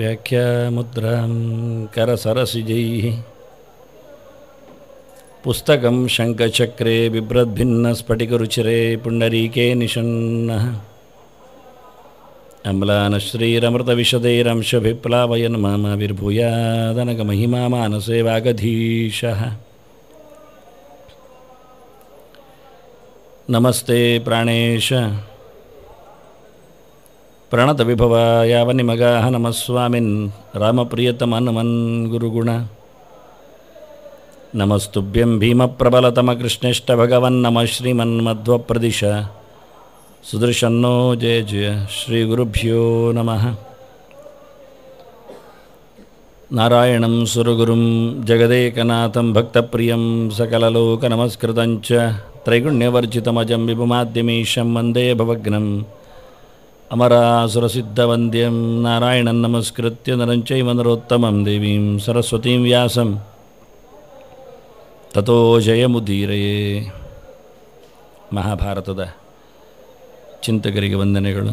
व्याख्यामुद्रां करसरसिजैः पुस्तकं शङ्खचक्रे निषण अम्लानश्रीरमृत निषण्णः अम्लानश्रीरमृतविशदैरंशभिप्लावयन् मामाविर्भूयादनकमहिमा मानसे वागधीशः नमस्ते प्राणेश ಪ್ರಣತವಿಭವ ಯಾವ ನಿಮಗ ನಮಸ್ವಾಮಿನ್ ರಾಮಪ್ರಿಯತಮನ್ಮನ್ ಗುರುಗುಣ ನಮಸ್ತುಭ್ಯಂ ಭೀಮಪ್ರಬಲತಮಕೃಷ್ಣೇಷ್ಟ ಭಗವನ್ ನಮ ಶ್ರೀಮನ್ಮಧ್ವಪ್ರದಿಶ ಸುದರ್ಶನ್ನೋ ಜಯ ಜಯ ಶ್ರೀ ಗುರುಭ್ಯೋ ನಮಃ नारायणं सुरगुरुं जगदेकनाथं भक्तप्रियं सकललोकनमस्कृतं च त्रैगुण्यवर्जितमजं विपुमाद्यमीशं वन्दे भवग्नम् ವಂದ್ಯಂ ನಾರಾಯಣ ನಮಸ್ಕೃತ್ಯ ನರಂಚ ಮನರೋತ್ತಮಂ ದೇವಿಂ ಸರಸ್ವತೀ ವ್ಯಾಸ ತತೋ ಜಯ ಮಹಾಭಾರತದ ಚಿಂತಕರಿಗೆ ವಂದನೆಗಳು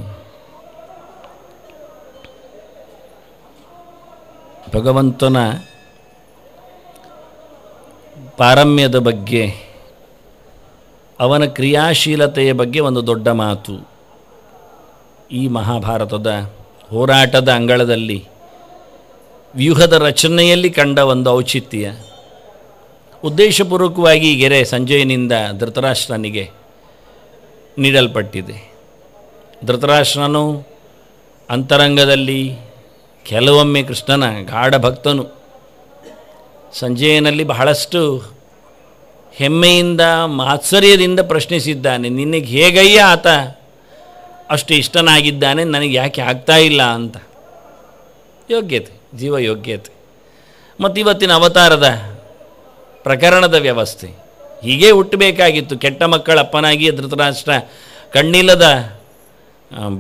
ಭಗವಂತನ ಪಾರಮ್ಯದ ಬಗ್ಗೆ ಅವನ ಕ್ರಿಯಾಶೀಲತೆಯ ಬಗ್ಗೆ ಒಂದು ದೊಡ್ಡ ಮಾತು ಈ ಮಹಾಭಾರತದ ಹೋರಾಟದ ಅಂಗಳದಲ್ಲಿ ವ್ಯೂಹದ ರಚನೆಯಲ್ಲಿ ಕಂಡ ಒಂದು ಔಚಿತ್ಯ ಉದ್ದೇಶಪೂರ್ವಕವಾಗಿ ಗೆರೆ ಸಂಜಯನಿಂದ ಧೃತರಾಷ್ಟ್ರನಿಗೆ ನೀಡಲ್ಪಟ್ಟಿದೆ ಧೃತರಾಷ್ಟ್ರನು ಅಂತರಂಗದಲ್ಲಿ ಕೆಲವೊಮ್ಮೆ ಕೃಷ್ಣನ ಗಾಢ ಭಕ್ತನು ಸಂಜಯನಲ್ಲಿ ಬಹಳಷ್ಟು ಹೆಮ್ಮೆಯಿಂದ ಮಾತ್ಸರ್ಯದಿಂದ ಪ್ರಶ್ನಿಸಿದ್ದಾನೆ ನಿನಗೆ ಹೇಗಯ್ಯ ಆತ ಅಷ್ಟು ಇಷ್ಟನಾಗಿದ್ದಾನೆ ನನಗೆ ಯಾಕೆ ಆಗ್ತಾ ಇಲ್ಲ ಅಂತ ಯೋಗ್ಯತೆ ಜೀವ ಯೋಗ್ಯತೆ ಮತ್ತು ಇವತ್ತಿನ ಅವತಾರದ ಪ್ರಕರಣದ ವ್ಯವಸ್ಥೆ ಹೀಗೆ ಹುಟ್ಟಬೇಕಾಗಿತ್ತು ಕೆಟ್ಟ ಮಕ್ಕಳ ಅಪ್ಪನಾಗಿ ಧೃತರಾಷ್ಟ್ರ ಕಣ್ಣಿಲ್ಲದ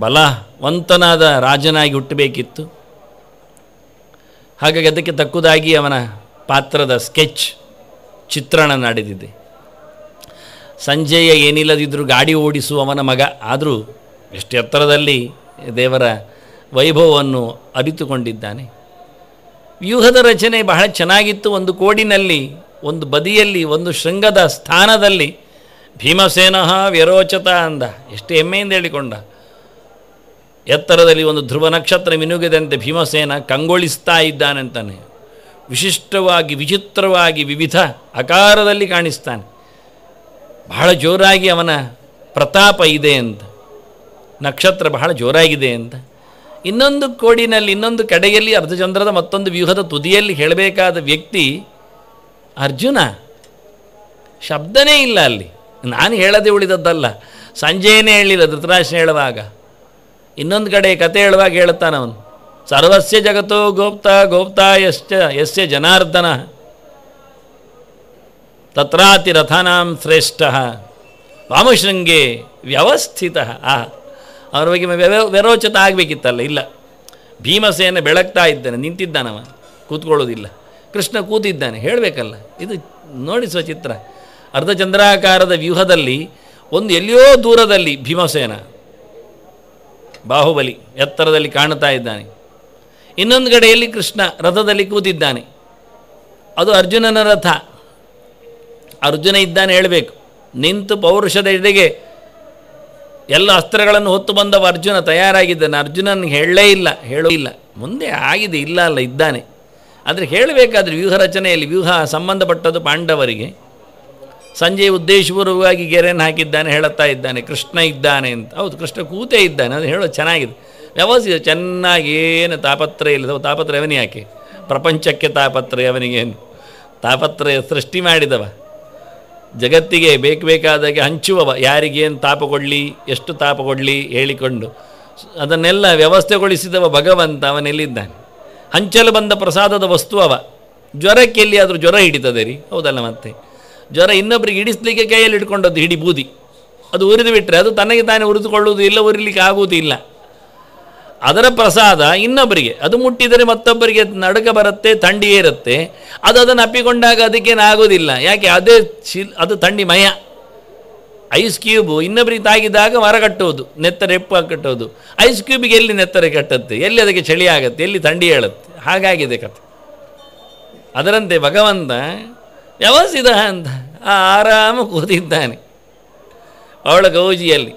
ಬಲವಂತನಾದ ರಾಜನಾಗಿ ಹುಟ್ಟಬೇಕಿತ್ತು ಹಾಗಾಗಿ ಅದಕ್ಕೆ ತಕ್ಕುದಾಗಿ ಅವನ ಪಾತ್ರದ ಸ್ಕೆಚ್ ಚಿತ್ರಣ ನಡೆದಿದೆ ಸಂಜೆಯ ಏನಿಲ್ಲದಿದ್ದರೂ ಗಾಡಿ ಓಡಿಸುವವನ ಮಗ ಆದರೂ ಎಷ್ಟು ಎತ್ತರದಲ್ಲಿ ದೇವರ ವೈಭವವನ್ನು ಅರಿತುಕೊಂಡಿದ್ದಾನೆ ವ್ಯೂಹದ ರಚನೆ ಬಹಳ ಚೆನ್ನಾಗಿತ್ತು ಒಂದು ಕೋಡಿನಲ್ಲಿ ಒಂದು ಬದಿಯಲ್ಲಿ ಒಂದು ಶೃಂಗದ ಸ್ಥಾನದಲ್ಲಿ ಭೀಮಸೇನಃ ವ್ಯರೋಚತ ಅಂದ ಎಷ್ಟು ಹೆಮ್ಮೆಯಿಂದ ಹೇಳಿಕೊಂಡ ಎತ್ತರದಲ್ಲಿ ಒಂದು ಧ್ರುವ ನಕ್ಷತ್ರ ಮಿನುಗಿದಂತೆ ಭೀಮಸೇನ ಕಂಗೊಳಿಸ್ತಾ ಇದ್ದಾನೆಂತಾನೆ ವಿಶಿಷ್ಟವಾಗಿ ವಿಚಿತ್ರವಾಗಿ ವಿವಿಧ ಆಕಾರದಲ್ಲಿ ಕಾಣಿಸ್ತಾನೆ ಬಹಳ ಜೋರಾಗಿ ಅವನ ಪ್ರತಾಪ ಇದೆ ಅಂತ ನಕ್ಷತ್ರ ಬಹಳ ಜೋರಾಗಿದೆ ಅಂತ ಇನ್ನೊಂದು ಕೋಡಿನಲ್ಲಿ ಇನ್ನೊಂದು ಕಡೆಯಲ್ಲಿ ಅರ್ಧಚಂದ್ರದ ಮತ್ತೊಂದು ವ್ಯೂಹದ ತುದಿಯಲ್ಲಿ ಹೇಳಬೇಕಾದ ವ್ಯಕ್ತಿ ಅರ್ಜುನ ಶಬ್ದನೇ ಇಲ್ಲ ಅಲ್ಲಿ ನಾನು ಹೇಳದೆ ಉಳಿದದ್ದಲ್ಲ ಸಂಜೆಯೇ ಹೇಳಿಲ್ಲ ಧೃತರಾಷ್ಟ್ರ ಹೇಳುವಾಗ ಇನ್ನೊಂದು ಕಡೆ ಕತೆ ಹೇಳುವಾಗ ಹೇಳ್ತಾನ ಅವನು ಸರ್ವಸ್ಯ ಜಗತ್ತೋ ಗೋಪ್ತ ಗೋಪ್ತ ಯಶ್ಚ ಯಸ್ಯ ಜನಾರ್ದನ ತತ್ರಾತಿ ಶ್ರೇಷ್ಠ ವಾಮಶೃಂಗೆ ವ್ಯವಸ್ಥಿತ ಆ ಅವ್ರ ಬಗ್ಗೆ ವ್ಯರೋಚಿತ ಆಗಬೇಕಿತ್ತಲ್ಲ ಇಲ್ಲ ಭೀಮಸೇನ ಬೆಳಗ್ತಾ ಇದ್ದಾನೆ ನಿಂತಿದ್ದಾನವ ಕೂತ್ಕೊಳ್ಳೋದಿಲ್ಲ ಕೃಷ್ಣ ಕೂತಿದ್ದಾನೆ ಹೇಳಬೇಕಲ್ಲ ಇದು ನೋಡಿಸುವ ಚಿತ್ರ ಅರ್ಧಚಂದ್ರಾಕಾರದ ವ್ಯೂಹದಲ್ಲಿ ಒಂದು ಎಲ್ಲಿಯೋ ದೂರದಲ್ಲಿ ಭೀಮಸೇನ ಬಾಹುಬಲಿ ಎತ್ತರದಲ್ಲಿ ಕಾಣುತ್ತಾ ಇದ್ದಾನೆ ಇನ್ನೊಂದು ಕಡೆಯಲ್ಲಿ ಕೃಷ್ಣ ರಥದಲ್ಲಿ ಕೂತಿದ್ದಾನೆ ಅದು ಅರ್ಜುನನ ರಥ ಅರ್ಜುನ ಇದ್ದಾನೆ ಹೇಳಬೇಕು ನಿಂತು ಪೌರುಷದ ಎಡೆಗೆ ಎಲ್ಲ ಅಸ್ತ್ರಗಳನ್ನು ಹೊತ್ತು ಬಂದವ ಅರ್ಜುನ ತಯಾರಾಗಿದ್ದಾನೆ ಅರ್ಜುನನಿಗೆ ಹೇಳಲೇ ಇಲ್ಲ ಹೇಳೋ ಇಲ್ಲ ಮುಂದೆ ಆಗಿದೆ ಇಲ್ಲ ಅಲ್ಲ ಇದ್ದಾನೆ ಆದರೆ ಹೇಳಬೇಕಾದ್ರೆ ವ್ಯೂಹ ರಚನೆಯಲ್ಲಿ ವ್ಯೂಹ ಸಂಬಂಧಪಟ್ಟದ್ದು ಪಾಂಡವರಿಗೆ ಸಂಜೆ ಉದ್ದೇಶಪೂರ್ವವಾಗಿ ಗೆರೆಯನ್ನು ಹಾಕಿದ್ದಾನೆ ಹೇಳುತ್ತಾ ಇದ್ದಾನೆ ಕೃಷ್ಣ ಇದ್ದಾನೆ ಅಂತ ಹೌದು ಕೃಷ್ಣ ಕೂತೇ ಇದ್ದಾನೆ ಅದು ಹೇಳೋದು ಚೆನ್ನಾಗಿದೆ ವ್ಯವಸ್ಥೆ ಚೆನ್ನಾಗಿ ಏನು ತಾಪತ್ರಯ ಇಲ್ಲ ಅವನಿಗೆ ಯಾಕೆ ಪ್ರಪಂಚಕ್ಕೆ ತಾಪತ್ರಯ ಅವನಿಗೇನು ತಾಪತ್ರಯ ಸೃಷ್ಟಿ ಮಾಡಿದವ ಜಗತ್ತಿಗೆ ಬೇಕು ಬೇಕಾದಾಗೆ ಹಂಚುವವ ಯಾರಿಗೇನು ತಾಪ ಕೊಡಲಿ ಎಷ್ಟು ತಾಪ ಕೊಡಲಿ ಹೇಳಿಕೊಂಡು ಅದನ್ನೆಲ್ಲ ವ್ಯವಸ್ಥೆಗೊಳಿಸಿದವ ಭಗವಂತ ಅವನೆಲ್ಲಿದ್ದಾನೆ ಹಂಚಲು ಬಂದ ಪ್ರಸಾದದ ವಸ್ತು ಅವ ಜ್ವರಕ್ಕೆ ಎಲ್ಲಿಯಾದರೂ ಜ್ವರ ಹಿಡಿತದೆ ರೀ ಹೌದಲ್ಲ ಮತ್ತೆ ಜ್ವರ ಇನ್ನೊಬ್ಬರಿಗೆ ಹಿಡಿಸ್ಲಿಕ್ಕೆ ಕೈಯಲ್ಲಿ ಹಿಡ್ಕೊಂಡದ್ದು ಹಿಡಿ ಬೂದಿ ಅದು ಉರಿದು ಬಿಟ್ಟರೆ ಅದು ತನಗೆ ತಾನೇ ಉರಿದುಕೊಳ್ಳುವುದು ಇಲ್ಲ ಉರಿಲಿಕ್ಕೆ ಆಗುವುದಿಲ್ಲ ಅದರ ಪ್ರಸಾದ ಇನ್ನೊಬ್ಬರಿಗೆ ಅದು ಮುಟ್ಟಿದರೆ ಮತ್ತೊಬ್ಬರಿಗೆ ನಡಕ ಬರುತ್ತೆ ಥಂಡಿ ಇರುತ್ತೆ ಅದು ಅದನ್ನು ಅಪ್ಪಿಕೊಂಡಾಗ ಅದಕ್ಕೇನು ಆಗೋದಿಲ್ಲ ಯಾಕೆ ಅದೇ ಚಿಲ್ ಅದು ಮಯ ಐಸ್ ಕ್ಯೂಬು ಇನ್ನೊಬ್ಬರಿಗೆ ತಾಗಿದಾಗ ಮರ ಕಟ್ಟೋದು ನೆತ್ತರೆ ಕಟ್ಟೋದು ಐಸ್ ಕ್ಯೂಬಿಗೆ ಎಲ್ಲಿ ನೆತ್ತರೆ ಕಟ್ಟುತ್ತೆ ಎಲ್ಲಿ ಅದಕ್ಕೆ ಚಳಿ ಆಗುತ್ತೆ ಎಲ್ಲಿ ಥಂಡಿ ಹೇಳುತ್ತೆ ಹಾಗಾಗಿದೆ ಕಥೆ ಅದರಂತೆ ಭಗವಂತ ಯಾವಸಿದ ಅಂತ ಆರಾಮ ಕೂತಿದ್ದಾನೆ ಅವಳ ಗೌಜಿಯಲ್ಲಿ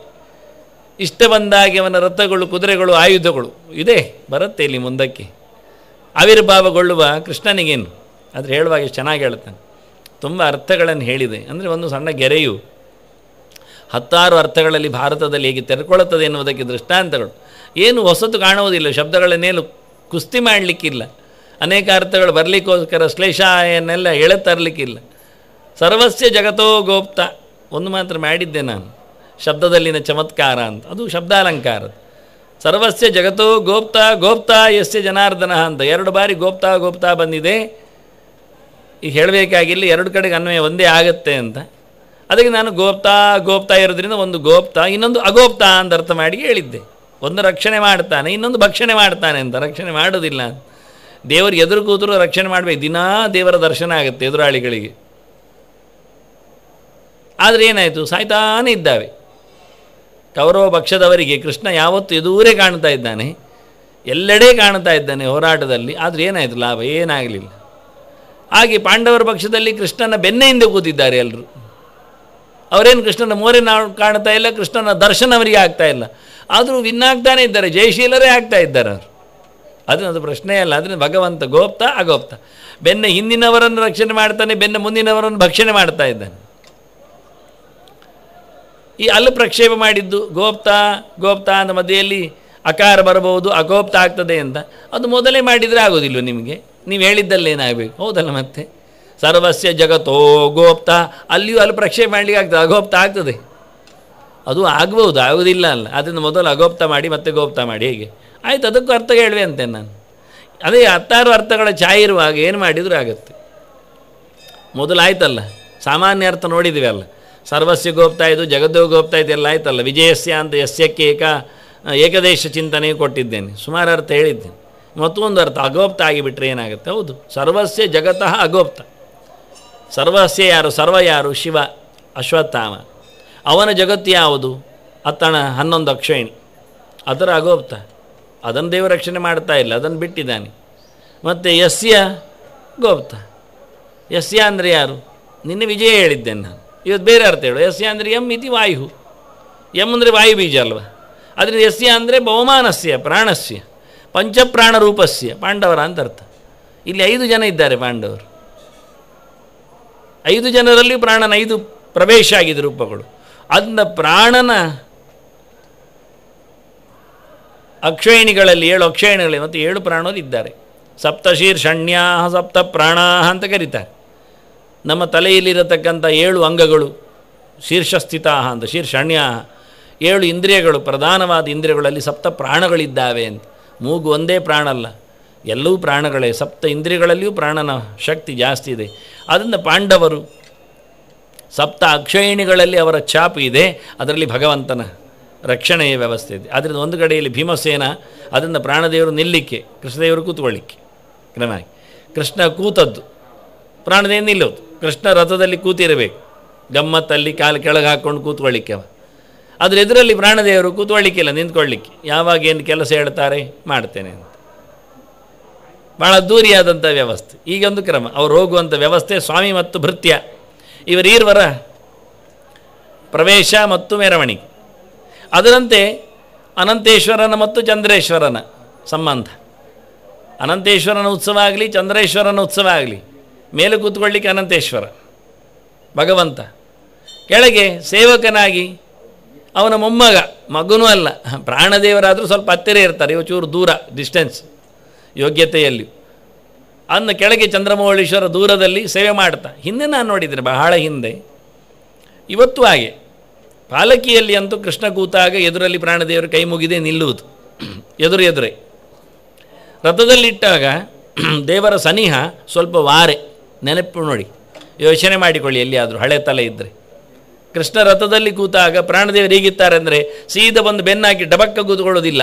ಇಷ್ಟ ಬಂದಾಗೆ ಅವನ ರಥಗಳು ಕುದುರೆಗಳು ಆಯುಧಗಳು ಇದೆ ಬರುತ್ತೆ ಇಲ್ಲಿ ಮುಂದಕ್ಕೆ ಆವಿರ್ಭಾವಗೊಳ್ಳುವ ಕೃಷ್ಣನಿಗೇನು ಆದರೆ ಹೇಳುವಾಗ ಚೆನ್ನಾಗಿ ಹೇಳ್ತಾನೆ ತುಂಬ ಅರ್ಥಗಳನ್ನು ಹೇಳಿದೆ ಅಂದರೆ ಒಂದು ಸಣ್ಣ ಗೆರೆಯು ಹತ್ತಾರು ಅರ್ಥಗಳಲ್ಲಿ ಭಾರತದಲ್ಲಿ ಹೇಗೆ ತೆರೆಕೊಳ್ಳುತ್ತದೆ ಎನ್ನುವುದಕ್ಕೆ ದೃಷ್ಟಾಂತಗಳು ಏನು ಹೊಸತು ಕಾಣುವುದಿಲ್ಲ ಶಬ್ದಗಳನ್ನೇನು ಕುಸ್ತಿ ಮಾಡಲಿಕ್ಕಿಲ್ಲ ಅನೇಕ ಅರ್ಥಗಳು ಬರಲಿಕ್ಕೋಸ್ಕರ ಶ್ಲೇಷ ಹೇಳ ಹೇಳುತ್ತರಲಿಕ್ಕಿಲ್ಲ ಸರ್ವಸ್ಯ ಜಗತೋ ಗೋಪ್ತ ಒಂದು ಮಾತ್ರ ಮಾಡಿದ್ದೆ ನಾನು ಶಬ್ದದಲ್ಲಿನ ಚಮತ್ಕಾರ ಅಂತ ಅದು ಶಬ್ದಾಲಂಕಾರ ಸರ್ವಸ್ಯ ಜಗತ್ತು ಗೋಪ್ತಾ ಗೋಪ್ತಾ ಯಸ್ಯ ಜನಾರ್ದನ ಅಂತ ಎರಡು ಬಾರಿ ಗೋಪ್ತಾ ಗೋಪ್ತಾ ಬಂದಿದೆ ಈಗ ಹೇಳಬೇಕಾಗಿಲ್ಲ ಎರಡು ಕಡೆಗೆ ಅನ್ವಯ ಒಂದೇ ಆಗುತ್ತೆ ಅಂತ ಅದಕ್ಕೆ ನಾನು ಗೋಪ್ತಾ ಗೋಪ್ತಾ ಇರೋದ್ರಿಂದ ಒಂದು ಗೋಪ್ತ ಇನ್ನೊಂದು ಅಗೋಪ್ತಾ ಅಂತ ಅರ್ಥ ಮಾಡಿ ಹೇಳಿದ್ದೆ ಒಂದು ರಕ್ಷಣೆ ಮಾಡ್ತಾನೆ ಇನ್ನೊಂದು ಭಕ್ಷಣೆ ಮಾಡ್ತಾನೆ ಅಂತ ರಕ್ಷಣೆ ಮಾಡೋದಿಲ್ಲ ದೇವರು ಎದುರು ಕೂತರು ರಕ್ಷಣೆ ಮಾಡಬೇಕು ದಿನಾ ದೇವರ ದರ್ಶನ ಆಗುತ್ತೆ ಎದುರಾಳಿಗಳಿಗೆ ಆದರೆ ಏನಾಯಿತು ಸಾಯ್ತಾನೆ ಇದ್ದಾವೆ ಕೌರವ ಪಕ್ಷದವರಿಗೆ ಕೃಷ್ಣ ಯಾವತ್ತೂ ಎದುರೇ ಕಾಣ್ತಾ ಇದ್ದಾನೆ ಎಲ್ಲೆಡೆ ಕಾಣ್ತಾ ಇದ್ದಾನೆ ಹೋರಾಟದಲ್ಲಿ ಆದರೆ ಏನಾಯಿತು ಲಾಭ ಏನಾಗಲಿಲ್ಲ ಹಾಗೆ ಪಾಂಡವರ ಪಕ್ಷದಲ್ಲಿ ಕೃಷ್ಣನ ಬೆನ್ನೆಯಿಂದ ಕೂತಿದ್ದಾರೆ ಎಲ್ಲರೂ ಅವರೇನು ಕೃಷ್ಣನ ಮೋರೆ ನಾ ಕಾಣ್ತಾ ಇಲ್ಲ ಕೃಷ್ಣನ ದರ್ಶನ ಅವರಿಗೆ ಆಗ್ತಾ ಇಲ್ಲ ಆದರೂ ವಿನ್ ಇದ್ದಾರೆ ಜಯಶೀಲರೇ ಆಗ್ತಾ ಇದ್ದಾರೆ ಅವರು ಅದು ಪ್ರಶ್ನೆ ಅಲ್ಲ ಅದನ್ನು ಭಗವಂತ ಗೋಪ್ತ ಅಗೋಪ್ತ ಬೆನ್ನ ಹಿಂದಿನವರನ್ನು ರಕ್ಷಣೆ ಮಾಡ್ತಾನೆ ಬೆನ್ನ ಮುಂದಿನವರನ್ನು ಭಕ್ಷಣೆ ಮಾಡ್ತಾ ಇದ್ದಾನೆ ಈ ಅಲ್ಲಿ ಪ್ರಕ್ಷೇಪ ಮಾಡಿದ್ದು ಗೋಪ್ತ ಗೋಪ್ತಾ ಅಂತ ಮಧ್ಯೆಯಲ್ಲಿ ಅಕಾರ ಬರಬಹುದು ಅಗೋಪ್ತ ಆಗ್ತದೆ ಅಂತ ಅದು ಮೊದಲೇ ಮಾಡಿದರೆ ಆಗೋದಿಲ್ಲ ನಿಮಗೆ ನೀವು ಹೇಳಿದ್ದಲ್ಲೇನಾಗಬೇಕು ಹೌದಲ್ಲ ಮತ್ತೆ ಸರ್ವಸ್ಯ ಜಗತ್ತೋ ಗೋಪ್ತ ಅಲ್ಲಿಯೂ ಅಲ್ಲಿ ಪ್ರಕ್ಷೇಪ ಮಾಡಲಿಕ್ಕೆ ಆಗ್ತದೆ ಅಗೋಪ್ತ ಆಗ್ತದೆ ಅದು ಆಗ್ಬೋದು ಆಗೋದಿಲ್ಲ ಅಲ್ಲ ಅದರಿಂದ ಮೊದಲು ಅಗೋಪ್ತ ಮಾಡಿ ಮತ್ತೆ ಗೋಪ್ತ ಮಾಡಿ ಹೇಗೆ ಆಯ್ತು ಅದಕ್ಕೂ ಅರ್ಥ ಹೇಳುವೆ ಅಂತೆ ನಾನು ಅದೇ ಹತ್ತಾರು ಅರ್ಥಗಳ ಛಾಯೆ ಇರುವಾಗ ಏನು ಮಾಡಿದರೂ ಆಗುತ್ತೆ ಮೊದಲು ಆಯ್ತಲ್ಲ ಸಾಮಾನ್ಯ ಅರ್ಥ ನೋಡಿದ್ದೀವಿ ಅಲ್ಲ ಸರ್ವಸ್ಯ ಇದು ಜಗದ್ದು ಗೋಪ್ತಾಯಿತು ಎಲ್ಲ ಆಯ್ತಲ್ಲ ವಿಜಯಸ್ಯ ಅಂತ ಯಸ್ಯಕ್ಕೆ ಏಕ ಏಕದೇಶ ಚಿಂತನೆ ಕೊಟ್ಟಿದ್ದೇನೆ ಸುಮಾರು ಅರ್ಥ ಹೇಳಿದ್ದೇನೆ ಮತ್ತೊಂದು ಅರ್ಥ ಅಗೋಪ್ತ ಆಗಿಬಿಟ್ರೆ ಏನಾಗುತ್ತೆ ಹೌದು ಸರ್ವಸ್ಯ ಜಗತಃ ಅಗೋಪ್ತ ಸರ್ವಸ್ಯ ಯಾರು ಸರ್ವ ಯಾರು ಶಿವ ಅಶ್ವತ್ಥಾಮ ಅವನ ಜಗತ್ತು ಯಾವುದು ಅತ್ತಣ ಹನ್ನೊಂದು ಅಕ್ಷಯಣಿ ಅದರ ಅಗೋಪ್ತ ಅದನ್ನು ದೇವ ರಕ್ಷಣೆ ಮಾಡ್ತಾ ಇಲ್ಲ ಅದನ್ನು ಬಿಟ್ಟಿದ್ದಾನೆ ಮತ್ತು ಯಸ್ಯ ಗೋಪ್ತ ಯಸ್ಯ ಅಂದರೆ ಯಾರು ನಿನ್ನೆ ವಿಜಯ ಹೇಳಿದ್ದೇನೆ ನಾನು ಇವತ್ತು ಬೇರೆ ಅರ್ಥ ಹೇಳು ಯಸ್ಯ ಅಂದರೆ ಎಂ ಇತಿ ವಾಯು ಎಂ ಅಂದರೆ ವಾಯು ಬೀಜ ಅಲ್ವಾ ಅದರಿಂದ ಯಸ್ಯ ಅಂದರೆ ಬಹುಮಾನಸ್ಯ ಪ್ರಾಣಸ್ಯ ಪಂಚಪ್ರಾಣ ರೂಪಸ್ಯ ಪಾಂಡವರ ಅಂತ ಅರ್ಥ ಇಲ್ಲಿ ಐದು ಜನ ಇದ್ದಾರೆ ಪಾಂಡವರು ಐದು ಜನರಲ್ಲಿ ಪ್ರಾಣನ ಐದು ಪ್ರವೇಶ ಆಗಿದೆ ರೂಪಗಳು ಅದನ್ನ ಪ್ರಾಣನ ಅಕ್ಷಯಣಿಗಳಲ್ಲಿ ಏಳು ಅಕ್ಷಯಣಿಗಳಲ್ಲಿ ಮತ್ತು ಏಳು ಪ್ರಾಣರು ಇದ್ದಾರೆ ಸಪ್ತಶೀರ್ಷಣ್ಯಾ ಸಪ್ತ ಪ್ರಾಣ ಅಂತ ಕರೀತಾರೆ ನಮ್ಮ ತಲೆಯಲ್ಲಿರತಕ್ಕಂಥ ಏಳು ಅಂಗಗಳು ಶೀರ್ಷಸ್ಥಿತ ಅಂತ ಶೀರ್ಷಣ್ಯ ಏಳು ಇಂದ್ರಿಯಗಳು ಪ್ರಧಾನವಾದ ಇಂದ್ರಿಯಗಳಲ್ಲಿ ಸಪ್ತ ಪ್ರಾಣಗಳಿದ್ದಾವೆ ಅಂತ ಮೂಗು ಒಂದೇ ಪ್ರಾಣ ಅಲ್ಲ ಎಲ್ಲವೂ ಪ್ರಾಣಗಳೇ ಸಪ್ತ ಇಂದ್ರಿಯಗಳಲ್ಲಿಯೂ ಪ್ರಾಣನ ಶಕ್ತಿ ಜಾಸ್ತಿ ಇದೆ ಅದರಿಂದ ಪಾಂಡವರು ಸಪ್ತ ಅಕ್ಷಯಿಣಿಗಳಲ್ಲಿ ಅವರ ಛಾಪು ಇದೆ ಅದರಲ್ಲಿ ಭಗವಂತನ ರಕ್ಷಣೆಯ ವ್ಯವಸ್ಥೆ ಇದೆ ಅದರಿಂದ ಒಂದು ಕಡೆಯಲ್ಲಿ ಭೀಮಸೇನ ಅದರಿಂದ ಪ್ರಾಣದೇವರು ನಿಲ್ಲಿಕ್ಕೆ ಕೃಷ್ಣದೇವರು ಕೂತ್ಕೊಳ್ಳಿಕ್ಕೆ ಕ್ರಮ ಕೃಷ್ಣ ಕೂತದ್ದು ಪ್ರಾಣದೇನು ನಿಲ್ಲೋದು ಕೃಷ್ಣ ರಥದಲ್ಲಿ ಕೂತಿರಬೇಕು ಗಮ್ಮತ್ತಲ್ಲಿ ಕಾಲು ಕೆಳಗೆ ಹಾಕ್ಕೊಂಡು ಕೂತ್ಕೊಳ್ಳಿಕ್ಕೆ ಅವ ಅದ್ರ ಎದುರಲ್ಲಿ ಪ್ರಾಣದೇವರು ಕೂತ್ಕೊಳ್ಳಿಕ್ಕಿಲ್ಲ ನಿಂತ್ಕೊಳ್ಳಿಕ್ಕೆ ಯಾವಾಗ ಏನು ಕೆಲಸ ಹೇಳ್ತಾರೆ ಮಾಡ್ತೇನೆ ಅಂತ ಭಾಳ ದೂರಿಯಾದಂಥ ವ್ಯವಸ್ಥೆ ಈಗೊಂದು ಕ್ರಮ ಅವ್ರು ಹೋಗುವಂಥ ವ್ಯವಸ್ಥೆ ಸ್ವಾಮಿ ಮತ್ತು ಭೃತ್ಯ ಇವರೀರ್ವರ ಪ್ರವೇಶ ಮತ್ತು ಮೆರವಣಿಗೆ ಅದರಂತೆ ಅನಂತೇಶ್ವರನ ಮತ್ತು ಚಂದ್ರೇಶ್ವರನ ಸಂಬಂಧ ಅನಂತೇಶ್ವರನ ಉತ್ಸವ ಆಗಲಿ ಚಂದ್ರೇಶ್ವರನ ಉತ್ಸವ ಆಗಲಿ ಮೇಲೆ ಕೂತ್ಕೊಳ್ಳಿಕ್ಕೆ ಅನಂತೇಶ್ವರ ಭಗವಂತ ಕೆಳಗೆ ಸೇವಕನಾಗಿ ಅವನ ಮೊಮ್ಮಗ ಮಗನೂ ಅಲ್ಲ ಪ್ರಾಣದೇವರಾದರೂ ಸ್ವಲ್ಪ ಹತ್ತಿರ ಇರ್ತಾರೆ ಇವಚೂರು ದೂರ ಡಿಸ್ಟೆನ್ಸ್ ಯೋಗ್ಯತೆಯಲ್ಲಿ ಅನ್ನ ಕೆಳಗೆ ಚಂದ್ರಮೌಳೀಶ್ವರ ದೂರದಲ್ಲಿ ಸೇವೆ ಮಾಡ್ತಾ ಹಿಂದೆ ನಾನು ನೋಡಿದ್ದೇನೆ ಬಹಳ ಹಿಂದೆ ಇವತ್ತು ಹಾಗೆ ಪಾಲಕಿಯಲ್ಲಿ ಅಂತೂ ಕೃಷ್ಣ ಕೂತಾಗ ಎದುರಲ್ಲಿ ಪ್ರಾಣದೇವರು ಕೈ ಮುಗಿದೆ ನಿಲ್ಲುವುದು ಎದುರು ಎದುರೇ ರಥದಲ್ಲಿಟ್ಟಾಗ ದೇವರ ಸನಿಹ ಸ್ವಲ್ಪ ವಾರೆ ನೆನಪು ನೋಡಿ ಯೋಚನೆ ಮಾಡಿಕೊಳ್ಳಿ ಎಲ್ಲಿಯಾದರೂ ಹಳೆ ತಲೆ ಇದ್ದರೆ ಕೃಷ್ಣ ರಥದಲ್ಲಿ ಕೂತಾಗ ಪ್ರಾಣದೇವರು ಹೀಗಿತ್ತಾರೆ ಅಂದರೆ ಸೀದ ಬಂದು ಬೆನ್ನಾಕಿ ಡಬಕ್ಕ ಕೂತ್ಕೊಳ್ಳೋದಿಲ್ಲ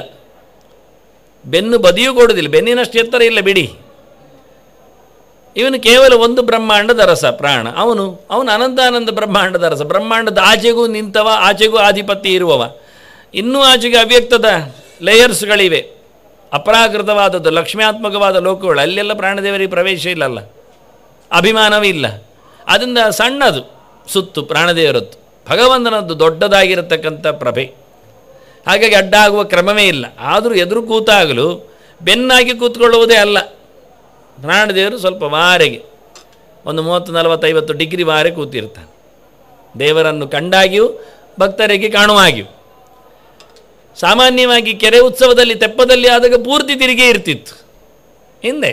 ಬೆನ್ನು ಬದಿಯೂ ಕೊಡೋದಿಲ್ಲ ಬೆನ್ನಿನಷ್ಟು ಎತ್ತರ ಇಲ್ಲ ಬಿಡಿ ಇವನು ಕೇವಲ ಒಂದು ಬ್ರಹ್ಮಾಂಡದ ರಸ ಪ್ರಾಣ ಅವನು ಅವನು ಅನಂತಾನಂದ ಬ್ರಹ್ಮಾಂಡದ ರಸ ಬ್ರಹ್ಮಾಂಡದ ಆಚೆಗೂ ನಿಂತವ ಆಚೆಗೂ ಆಧಿಪತ್ಯ ಇರುವವ ಇನ್ನೂ ಆಚೆಗೆ ಅವ್ಯಕ್ತದ ಲೇಯರ್ಸ್ಗಳಿವೆ ಅಪರಾಕೃತವಾದದ್ದು ಲಕ್ಷ್ಮ್ಯಾತ್ಮಕವಾದ ಲೋಕಗಳು ಅಲ್ಲೆಲ್ಲ ಪ್ರಾಣದೇವರಿಗೆ ಪ್ರವೇಶ ಇಲ್ಲಲ್ಲ ಅಭಿಮಾನವೇ ಇಲ್ಲ ಅದರಿಂದ ಸಣ್ಣದು ಸುತ್ತು ಪ್ರಾಣದೇವರದ್ದು ಭಗವಂತನದ್ದು ದೊಡ್ಡದಾಗಿರತಕ್ಕಂಥ ಪ್ರಭೆ ಹಾಗಾಗಿ ಅಡ್ಡಾಗುವ ಕ್ರಮವೇ ಇಲ್ಲ ಆದರೂ ಎದುರು ಕೂತಾಗಲೂ ಬೆನ್ನಾಗಿ ಕೂತ್ಕೊಳ್ಳುವುದೇ ಅಲ್ಲ ಪ್ರಾಣದೇವರು ಸ್ವಲ್ಪ ವಾರೆಗೆ ಒಂದು ಮೂವತ್ತು ನಲವತ್ತೈವತ್ತು ಡಿಗ್ರಿ ವಾರೆ ಕೂತಿರ್ತಾನೆ ದೇವರನ್ನು ಕಂಡಾಗಿಯೂ ಭಕ್ತರಿಗೆ ಕಾಣುವಾಗಿಯೂ ಸಾಮಾನ್ಯವಾಗಿ ಕೆರೆ ಉತ್ಸವದಲ್ಲಿ ತೆಪ್ಪದಲ್ಲಿ ಆದಾಗ ಪೂರ್ತಿ ತಿರುಗೇ ಇರ್ತಿತ್ತು ಹಿಂದೆ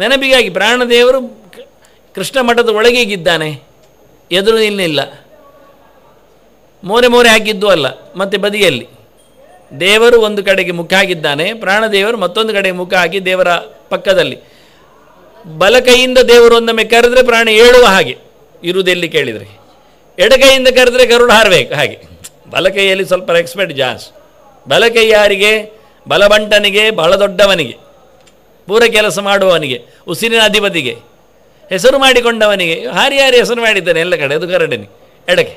ನೆನಪಿಗಾಗಿ ಪ್ರಾಣದೇವರು ಕೃಷ್ಣ ಮಠದ ಒಳಗೆ ಎದುರು ಇಲ್ಲ ಮೋರೆ ಮೋರೆ ಹಾಕಿದ್ದು ಅಲ್ಲ ಮತ್ತೆ ಬದಿಯಲ್ಲಿ ದೇವರು ಒಂದು ಕಡೆಗೆ ಮುಖ ಹಾಕಿದ್ದಾನೆ ಪ್ರಾಣದೇವರು ಮತ್ತೊಂದು ಕಡೆಗೆ ಮುಖ ಹಾಕಿ ದೇವರ ಪಕ್ಕದಲ್ಲಿ ಬಲ ಕೈಯಿಂದ ದೇವರು ಒಂದೊಮ್ಮೆ ಕರೆದ್ರೆ ಪ್ರಾಣ ಏಳುವ ಹಾಗೆ ಇರುವುದೆಲ್ಲಿ ಕೇಳಿದರೆ ಎಡಕೈಯಿಂದ ಕರೆದ್ರೆ ಗರುಡ ಹಾರಬೇಕು ಹಾಗೆ ಬಲಕೈಯಲ್ಲಿ ಸ್ವಲ್ಪ ಎಕ್ಸ್ಪರ್ಟ್ ಜಾಸ್ತಿ ಬಲಕೈ ಯಾರಿಗೆ ಬಲಬಂಟನಿಗೆ ಬಹಳ ದೊಡ್ಡವನಿಗೆ ಪೂರ ಕೆಲಸ ಮಾಡುವವನಿಗೆ ಉಸಿರಿನ ಅಧಿಪತಿಗೆ ಹೆಸರು ಮಾಡಿಕೊಂಡವನಿಗೆ ಹಾರಿ ಹಾರಿ ಹೆಸರು ಮಾಡಿದ್ದಾನೆ ಎಲ್ಲ ಕಡೆ ಅದು ಕರಡನೆ ಎಡಕ್ಕೆ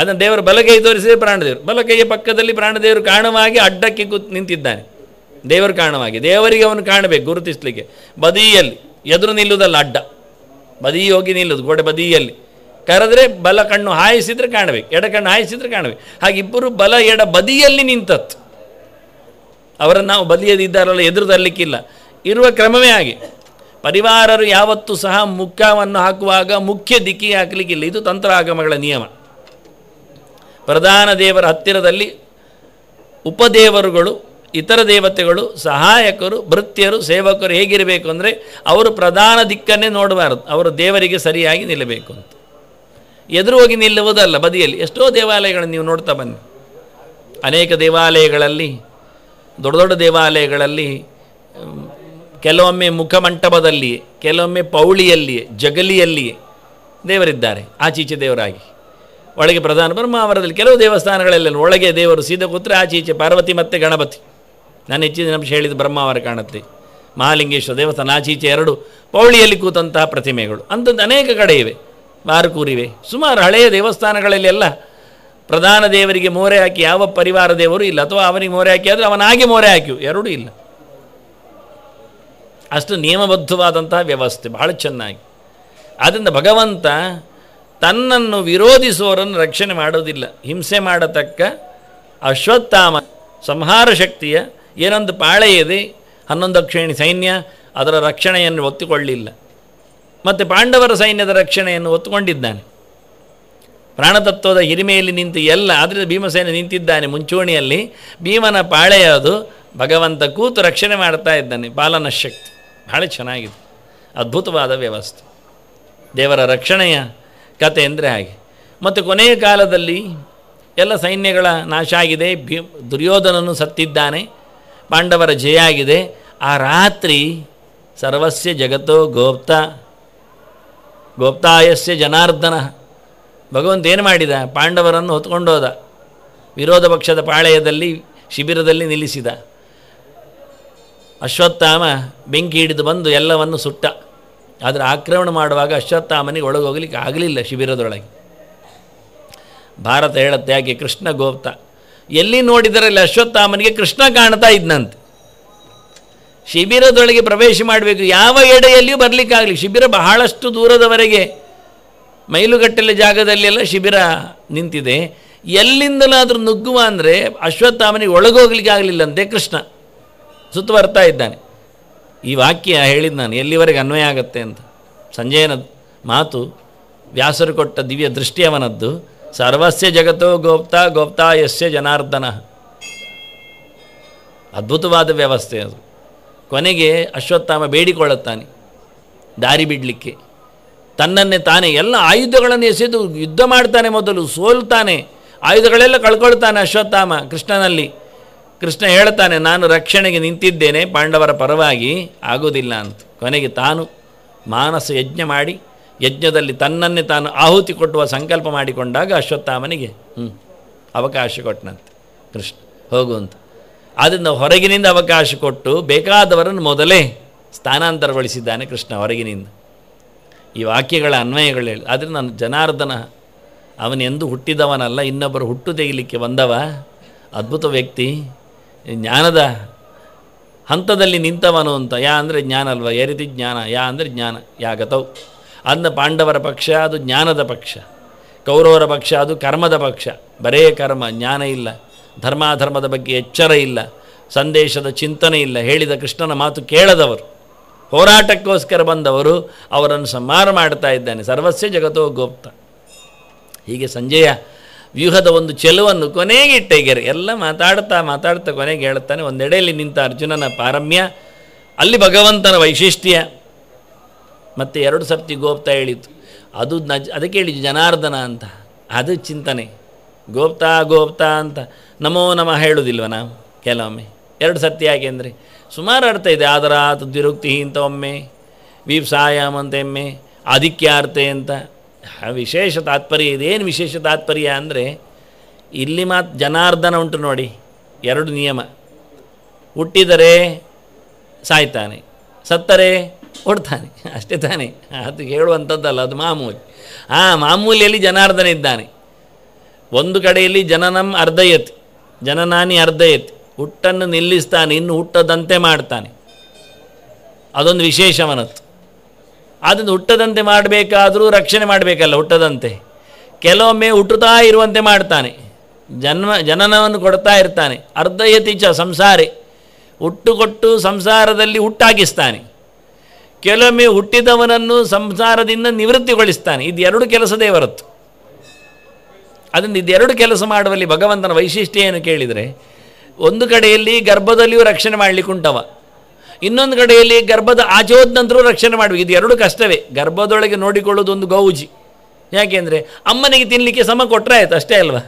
ಅದನ್ನು ದೇವರು ಬಲಗೈ ತೋರಿಸಿದರೆ ಪ್ರಾಣದೇವರು ಬಲಗೈಯ ಪಕ್ಕದಲ್ಲಿ ಪ್ರಾಣದೇವರು ಕಾಣುವಾಗಿ ಅಡ್ಡಕ್ಕೆ ಕೂತ್ ನಿಂತಿದ್ದಾನೆ ದೇವರು ಕಾರಣವಾಗಿ ದೇವರಿಗೆ ಅವನು ಕಾಣಬೇಕು ಗುರುತಿಸಲಿಕ್ಕೆ ಬದಿಯಲ್ಲಿ ಎದುರು ನಿಲ್ಲುವುದಲ್ಲ ಅಡ್ಡ ಬದಿ ಹೋಗಿ ನಿಲ್ಲುದು ಗೋಡೆ ಬದಿಯಲ್ಲಿ ಕರೆದ್ರೆ ಬಲ ಕಣ್ಣು ಹಾಯಿಸಿದ್ರೆ ಕಾಣಬೇಕು ಎಡ ಕಣ್ಣು ಹಾಯಿಸಿದ್ರೆ ಕಾಣಬೇಕು ಹಾಗೆ ಇಬ್ಬರು ಬಲ ಎಡ ಬದಿಯಲ್ಲಿ ನಿಂತತ್ತು ಅವರನ್ನು ನಾವು ಬದಿಯದಿದ್ದಾರಲ್ಲ ಎದುರು ತರಲಿಕ್ಕಿಲ್ಲ ಇರುವ ಕ್ರಮವೇ ಆಗಿ ಪರಿವಾರರು ಯಾವತ್ತೂ ಸಹ ಮುಖ್ಯವನ್ನು ಹಾಕುವಾಗ ಮುಖ್ಯ ದಿಕ್ಕಿ ಹಾಕಲಿಕ್ಕಿಲ್ಲ ಇದು ತಂತ್ರಾಗಮಗಳ ನಿಯಮ ಪ್ರಧಾನ ದೇವರ ಹತ್ತಿರದಲ್ಲಿ ಉಪದೇವರುಗಳು ಇತರ ದೇವತೆಗಳು ಸಹಾಯಕರು ಭೃತ್ಯರು ಸೇವಕರು ಹೇಗಿರಬೇಕು ಅಂದರೆ ಅವರು ಪ್ರಧಾನ ದಿಕ್ಕನ್ನೇ ನೋಡಬಾರದು ಅವರು ದೇವರಿಗೆ ಸರಿಯಾಗಿ ನಿಲ್ಲಬೇಕು ಅಂತ ಎದುರು ಹೋಗಿ ನಿಲ್ಲುವುದಲ್ಲ ಬದಿಯಲ್ಲಿ ಎಷ್ಟೋ ದೇವಾಲಯಗಳನ್ನು ನೀವು ನೋಡ್ತಾ ಬನ್ನಿ ಅನೇಕ ದೇವಾಲಯಗಳಲ್ಲಿ ದೊಡ್ಡ ದೊಡ್ಡ ದೇವಾಲಯಗಳಲ್ಲಿ ಕೆಲವೊಮ್ಮೆ ಮುಖಮಂಟಪದಲ್ಲಿ ಕೆಲವೊಮ್ಮೆ ಪೌಳಿಯಲ್ಲಿ ಜಗಲಿಯಲ್ಲಿ ದೇವರಿದ್ದಾರೆ ಆಚೀಚೆ ದೇವರಾಗಿ ಒಳಗೆ ಪ್ರಧಾನ ಬ್ರಹ್ಮಾವರದಲ್ಲಿ ಕೆಲವು ದೇವಸ್ಥಾನಗಳಲ್ಲಿ ಒಳಗೆ ದೇವರು ಸೀದ ಕೂತ್ರೆ ಆಚೀಚೆ ಪಾರ್ವತಿ ಮತ್ತು ಗಣಪತಿ ನಾನು ಹೆಚ್ಚಿನ ಅಂಶ ಹೇಳಿದ ಬ್ರಹ್ಮಾವರ ಕಾಣುತ್ತೆ ಮಹಾಲಿಂಗೇಶ್ವರ ದೇವಸ್ಥಾನ ಆಚೀಚೆ ಎರಡು ಪೌಳಿಯಲ್ಲಿ ಕೂತಂತಹ ಪ್ರತಿಮೆಗಳು ಅಂಥದ್ದು ಅನೇಕ ಕಡೆ ಇವೆ ಮಾರುಕೂರಿವೆ ಸುಮಾರು ಹಳೆಯ ದೇವಸ್ಥಾನಗಳಲ್ಲಿ ಎಲ್ಲ ಪ್ರಧಾನ ದೇವರಿಗೆ ಮೋರೆ ಹಾಕಿ ಯಾವ ಪರಿವಾರ ದೇವರು ಇಲ್ಲ ಅಥವಾ ಅವನಿಗೆ ಮೋರೆ ಹಾಕಿ ಆದರೆ ಅವನಾಗಿ ಮೋರೆ ಹಾಕಿವು ಎರಡೂ ಇಲ್ಲ ಅಷ್ಟು ನಿಯಮಬದ್ಧವಾದಂತಹ ವ್ಯವಸ್ಥೆ ಬಹಳ ಚೆನ್ನಾಗಿ ಆದ್ದರಿಂದ ಭಗವಂತ ತನ್ನನ್ನು ವಿರೋಧಿಸುವವರನ್ನು ರಕ್ಷಣೆ ಮಾಡೋದಿಲ್ಲ ಹಿಂಸೆ ಮಾಡತಕ್ಕ ಅಶ್ವತ್ಥಾಮ ಸಂಹಾರ ಶಕ್ತಿಯ ಏನೊಂದು ಪಾಳೆ ಇದೆ ಹನ್ನೊಂದು ಕ್ಷೇಣಿ ಸೈನ್ಯ ಅದರ ರಕ್ಷಣೆಯನ್ನು ಒತ್ತಿಕೊಳ್ಳಿಲ್ಲ ಮತ್ತು ಪಾಂಡವರ ಸೈನ್ಯದ ರಕ್ಷಣೆಯನ್ನು ಒತ್ತುಕೊಂಡಿದ್ದಾನೆ ಪ್ರಾಣತತ್ವದ ಹಿರಿಮೆಯಲ್ಲಿ ನಿಂತು ಎಲ್ಲ ಆದ್ದರಿಂದ ಭೀಮಸೈನ್ಯ ನಿಂತಿದ್ದಾನೆ ಮುಂಚೂಣಿಯಲ್ಲಿ ಭೀಮನ ಪಾಳೆಯ ಅದು ಭಗವಂತ ಕೂತು ರಕ್ಷಣೆ ಮಾಡ್ತಾ ಇದ್ದಾನೆ ಪಾಲನ ಶಕ್ತಿ ಭಾಳ ಚೆನ್ನಾಗಿದೆ ಅದ್ಭುತವಾದ ವ್ಯವಸ್ಥೆ ದೇವರ ರಕ್ಷಣೆಯ ಕತೆ ಅಂದರೆ ಹಾಗೆ ಮತ್ತು ಕೊನೆಯ ಕಾಲದಲ್ಲಿ ಎಲ್ಲ ಸೈನ್ಯಗಳ ನಾಶ ಆಗಿದೆ ಭೀ ದುರ್ಯೋಧನನು ಸತ್ತಿದ್ದಾನೆ ಪಾಂಡವರ ಜಯ ಆಗಿದೆ ಆ ರಾತ್ರಿ ಸರ್ವಸ್ಯ ಜಗತ್ತೋ ಗೋಪ್ತ ಗೋಪ್ತಾಯಸ್ಯ ಜನಾರ್ದನ ಭಗವಂತ ಏನು ಮಾಡಿದ ಪಾಂಡವರನ್ನು ಹೊತ್ಕೊಂಡೋದ ವಿರೋಧ ಪಕ್ಷದ ಪಾಳೆಯದಲ್ಲಿ ಶಿಬಿರದಲ್ಲಿ ನಿಲ್ಲಿಸಿದ ಅಶ್ವತ್ಥಾಮ ಬೆಂಕಿ ಹಿಡಿದು ಬಂದು ಎಲ್ಲವನ್ನು ಸುಟ್ಟ ಆದರೆ ಆಕ್ರಮಣ ಮಾಡುವಾಗ ಅಶ್ವತ್ಥಾಮನಿಗೆ ಒಳಗೋಗ್ಲಿಕ್ಕೆ ಆಗಲಿಲ್ಲ ಶಿಬಿರದೊಳಗೆ ಭಾರತ ಹೇಳುತ್ತೆ ಹಾಗೆ ಕೃಷ್ಣ ಗೋಪ್ತ ಎಲ್ಲಿ ನೋಡಿದರಲ್ಲಿ ಅಶ್ವತ್ಥಾಮನಿಗೆ ಕೃಷ್ಣ ಕಾಣ್ತಾ ಇದ್ನಂತೆ ಶಿಬಿರದೊಳಗೆ ಪ್ರವೇಶ ಮಾಡಬೇಕು ಯಾವ ಎಡೆಯಲ್ಲಿಯೂ ಬರಲಿಕ್ಕಾಗಲಿ ಶಿಬಿರ ಬಹಳಷ್ಟು ದೂರದವರೆಗೆ ಮೈಲುಗಟ್ಟಲೆ ಜಾಗದಲ್ಲೆಲ್ಲ ಶಿಬಿರ ನಿಂತಿದೆ ಎಲ್ಲಿಂದಲಾದರೂ ನುಗ್ಗುವ ಅಂದರೆ ಅಶ್ವತ್ಥಾಮನಿಗೆ ಒಳಗೋಗ್ಲಿಕ್ಕೆ ಆಗಲಿಲ್ಲಂತೆ ಕೃಷ್ಣ ಸುತ್ತುವರ್ತಾ ಬರ್ತಾ ಇದ್ದಾನೆ ಈ ವಾಕ್ಯ ಹೇಳಿದ ನಾನು ಎಲ್ಲಿವರೆಗೆ ಅನ್ವಯ ಆಗುತ್ತೆ ಅಂತ ಸಂಜಯನ ಮಾತು ವ್ಯಾಸರು ಕೊಟ್ಟ ದಿವ್ಯ ದೃಷ್ಟಿ ಅವನದ್ದು ಸರ್ವಸ್ಯ ಜಗತ್ತೋ ಗೋಪ್ತಾ ಗೋಪ್ತಾ ಯಸ್ಯ ಜನಾರ್ದನ ಅದ್ಭುತವಾದ ವ್ಯವಸ್ಥೆ ಅದು ಕೊನೆಗೆ ಅಶ್ವತ್ಥಾಮ ಬೇಡಿಕೊಳ್ಳುತ್ತಾನೆ ದಾರಿ ಬಿಡಲಿಕ್ಕೆ ತನ್ನನ್ನೇ ತಾನೇ ಎಲ್ಲ ಆಯುಧಗಳನ್ನು ಎಸೆದು ಯುದ್ಧ ಮಾಡ್ತಾನೆ ಮೊದಲು ಸೋಲ್ತಾನೆ ಆಯುಧಗಳೆಲ್ಲ ಕಳ್ಕೊಳ್ತಾನೆ ಅಶ್ವತ್ಥಾಮ ಕೃಷ್ಣನಲ್ಲಿ ಕೃಷ್ಣ ಹೇಳ್ತಾನೆ ನಾನು ರಕ್ಷಣೆಗೆ ನಿಂತಿದ್ದೇನೆ ಪಾಂಡವರ ಪರವಾಗಿ ಆಗೋದಿಲ್ಲ ಅಂತ ಕೊನೆಗೆ ತಾನು ಮಾನಸ ಯಜ್ಞ ಮಾಡಿ ಯಜ್ಞದಲ್ಲಿ ತನ್ನನ್ನೇ ತಾನು ಆಹುತಿ ಕೊಟ್ಟುವ ಸಂಕಲ್ಪ ಮಾಡಿಕೊಂಡಾಗ ಅಶ್ವತ್ಥಾಮನಿಗೆ ಹ್ಞೂ ಅವಕಾಶ ಕೊಟ್ಟನಂತೆ ಕೃಷ್ಣ ಹೋಗು ಅಂತ ಆದ್ದರಿಂದ ಹೊರಗಿನಿಂದ ಅವಕಾಶ ಕೊಟ್ಟು ಬೇಕಾದವರನ್ನು ಮೊದಲೇ ಸ್ಥಾನಾಂತರಗೊಳಿಸಿದ್ದಾನೆ ಕೃಷ್ಣ ಹೊರಗಿನಿಂದ ಈ ವಾಕ್ಯಗಳ ಅನ್ವಯಗಳು ಹೇಳಿ ಆದರೆ ನಾನು ಜನಾರ್ದನ ಅವನೆಂದು ಹುಟ್ಟಿದವನಲ್ಲ ಇನ್ನೊಬ್ಬರು ಹುಟ್ಟು ತೆಗಿಲಿಕ್ಕೆ ಬಂದವ ಅದ್ಭುತ ವ್ಯಕ್ತಿ ಜ್ಞಾನದ ಹಂತದಲ್ಲಿ ನಿಂತವನು ಅಂತ ಯಾ ಅಂದರೆ ಜ್ಞಾನ ಅಲ್ವ ಯಾ ರೀತಿ ಜ್ಞಾನ ಯಾ ಅಂದರೆ ಜ್ಞಾನ ಯಾ ಅಂದ ಪಾಂಡವರ ಪಕ್ಷ ಅದು ಜ್ಞಾನದ ಪಕ್ಷ ಕೌರವರ ಪಕ್ಷ ಅದು ಕರ್ಮದ ಪಕ್ಷ ಬರೇ ಕರ್ಮ ಜ್ಞಾನ ಇಲ್ಲ ಧರ್ಮಾಧರ್ಮದ ಬಗ್ಗೆ ಎಚ್ಚರ ಇಲ್ಲ ಸಂದೇಶದ ಚಿಂತನೆ ಇಲ್ಲ ಹೇಳಿದ ಕೃಷ್ಣನ ಮಾತು ಕೇಳದವರು ಹೋರಾಟಕ್ಕೋಸ್ಕರ ಬಂದವರು ಅವರನ್ನು ಸಂಹಾರ ಮಾಡ್ತಾ ಇದ್ದಾನೆ ಸರ್ವಸ್ಯ ಜಗತೋ ಗೋಪ್ತ ಹೀಗೆ ಸಂಜೆಯ ವ್ಯೂಹದ ಒಂದು ಚೆಲುವನ್ನು ಕೊನೆಗೆ ಇಟ್ಟೆಗೆರೆ ಎಲ್ಲ ಮಾತಾಡ್ತಾ ಮಾತಾಡ್ತಾ ಕೊನೆಗೆ ಹೇಳುತ್ತಾನೆ ಒಂದೆಡೆಯಲ್ಲಿ ನಿಂತ ಅರ್ಜುನನ ಪಾರಮ್ಯ ಅಲ್ಲಿ ಭಗವಂತನ ವೈಶಿಷ್ಟ್ಯ ಮತ್ತು ಎರಡು ಸರ್ತಿ ಗೋಪ್ತಾ ಹೇಳಿತು ಅದು ನಜ್ ಅದಕ್ಕೆ ಹೇಳಿದ್ದು ಜನಾರ್ದನ ಅಂತ ಅದು ಚಿಂತನೆ ಗೋಪ್ತಾ ಗೋಪ್ತಾ ಅಂತ ನಮೋ ನಮಃ ಹೇಳುವುದಿಲ್ವ ನಾವು ಕೆಲವೊಮ್ಮೆ ಎರಡು ಸರ್ತಿ ಯಾಕೆಂದರೆ ಸುಮಾರು ಅರ್ಥ ಇದೆ ಆದರ ಆತ ದ್ವಿರುಕ್ತಿ ಒಮ್ಮೆ ವೀಪ್ಸಾಯಾಮ್ ಅಂತ ಎಮ್ಮೆ ಆಧಿಕ್ಯಾರ್ಥೆ ಅಂತ ವಿಶೇಷ ತಾತ್ಪರ್ಯ ಇದೇನು ವಿಶೇಷ ತಾತ್ಪರ್ಯ ಅಂದರೆ ಇಲ್ಲಿ ಮಾತು ಜನಾರ್ದನ ಉಂಟು ನೋಡಿ ಎರಡು ನಿಯಮ ಹುಟ್ಟಿದರೆ ಸಾಯ್ತಾನೆ ಸತ್ತರೆ ಹೊಡ್ತಾನೆ ಅಷ್ಟೇ ತಾನೆ ಅದು ಹೇಳುವಂಥದ್ದಲ್ಲ ಅದು ಮಾಮೂಲಿ ಹಾಂ ಮಾಮೂಲಿಯಲ್ಲಿ ಜನಾರ್ದನ ಇದ್ದಾನೆ ಒಂದು ಕಡೆಯಲ್ಲಿ ಜನನಂ ಅರ್ಧಯತಿ ಜನನಾನಿ ಅರ್ಧಯತಿ ಹುಟ್ಟನ್ನು ನಿಲ್ಲಿಸ್ತಾನೆ ಇನ್ನು ಹುಟ್ಟದಂತೆ ಮಾಡ್ತಾನೆ ಅದೊಂದು ವಿಶೇಷವನತ್ತು ಅದನ್ನು ಹುಟ್ಟದಂತೆ ಮಾಡಬೇಕಾದರೂ ರಕ್ಷಣೆ ಮಾಡಬೇಕಲ್ಲ ಹುಟ್ಟದಂತೆ ಕೆಲವೊಮ್ಮೆ ಹುಟ್ಟುತ್ತಾ ಇರುವಂತೆ ಮಾಡ್ತಾನೆ ಜನ್ಮ ಜನನವನ್ನು ಕೊಡ್ತಾ ಇರ್ತಾನೆ ಅರ್ಧಯತಿಚ ಸಂಸಾರೆ ಹುಟ್ಟು ಕೊಟ್ಟು ಸಂಸಾರದಲ್ಲಿ ಹುಟ್ಟಾಗಿಸ್ತಾನೆ ಕೆಲವೊಮ್ಮೆ ಹುಟ್ಟಿದವನನ್ನು ಸಂಸಾರದಿಂದ ನಿವೃತ್ತಿಗೊಳಿಸ್ತಾನೆ ಇದು ಎರಡು ಕೆಲಸದೇ ಹೊರತು ಅದನ್ನು ಇದೆರಡು ಕೆಲಸ ಮಾಡುವಲ್ಲಿ ಭಗವಂತನ ವೈಶಿಷ್ಟ್ಯ ಏನು ಕೇಳಿದರೆ ಒಂದು ಕಡೆಯಲ್ಲಿ ಗರ್ಭದಲ್ಲಿಯೂ ರಕ್ಷಣೆ ಮಾಡಲಿಕ್ಕುಂಟವ ಇನ್ನೊಂದು ಕಡೆಯಲ್ಲಿ ಗರ್ಭದ ಆಚೋದ್ನಂತರೂ ರಕ್ಷಣೆ ಮಾಡಬೇಕು ಇದು ಎರಡು ಕಷ್ಟವೇ ಗರ್ಭದೊಳಗೆ ನೋಡಿಕೊಳ್ಳೋದು ಒಂದು ಗೌಜಿ ಯಾಕೆಂದರೆ ಅಮ್ಮನಿಗೆ ತಿನ್ನಲಿಕ್ಕೆ ಸಮ ಕೊಟ್ಟರೆ ಆಯಿತು ಅಷ್ಟೇ ಅಲ್ವಾ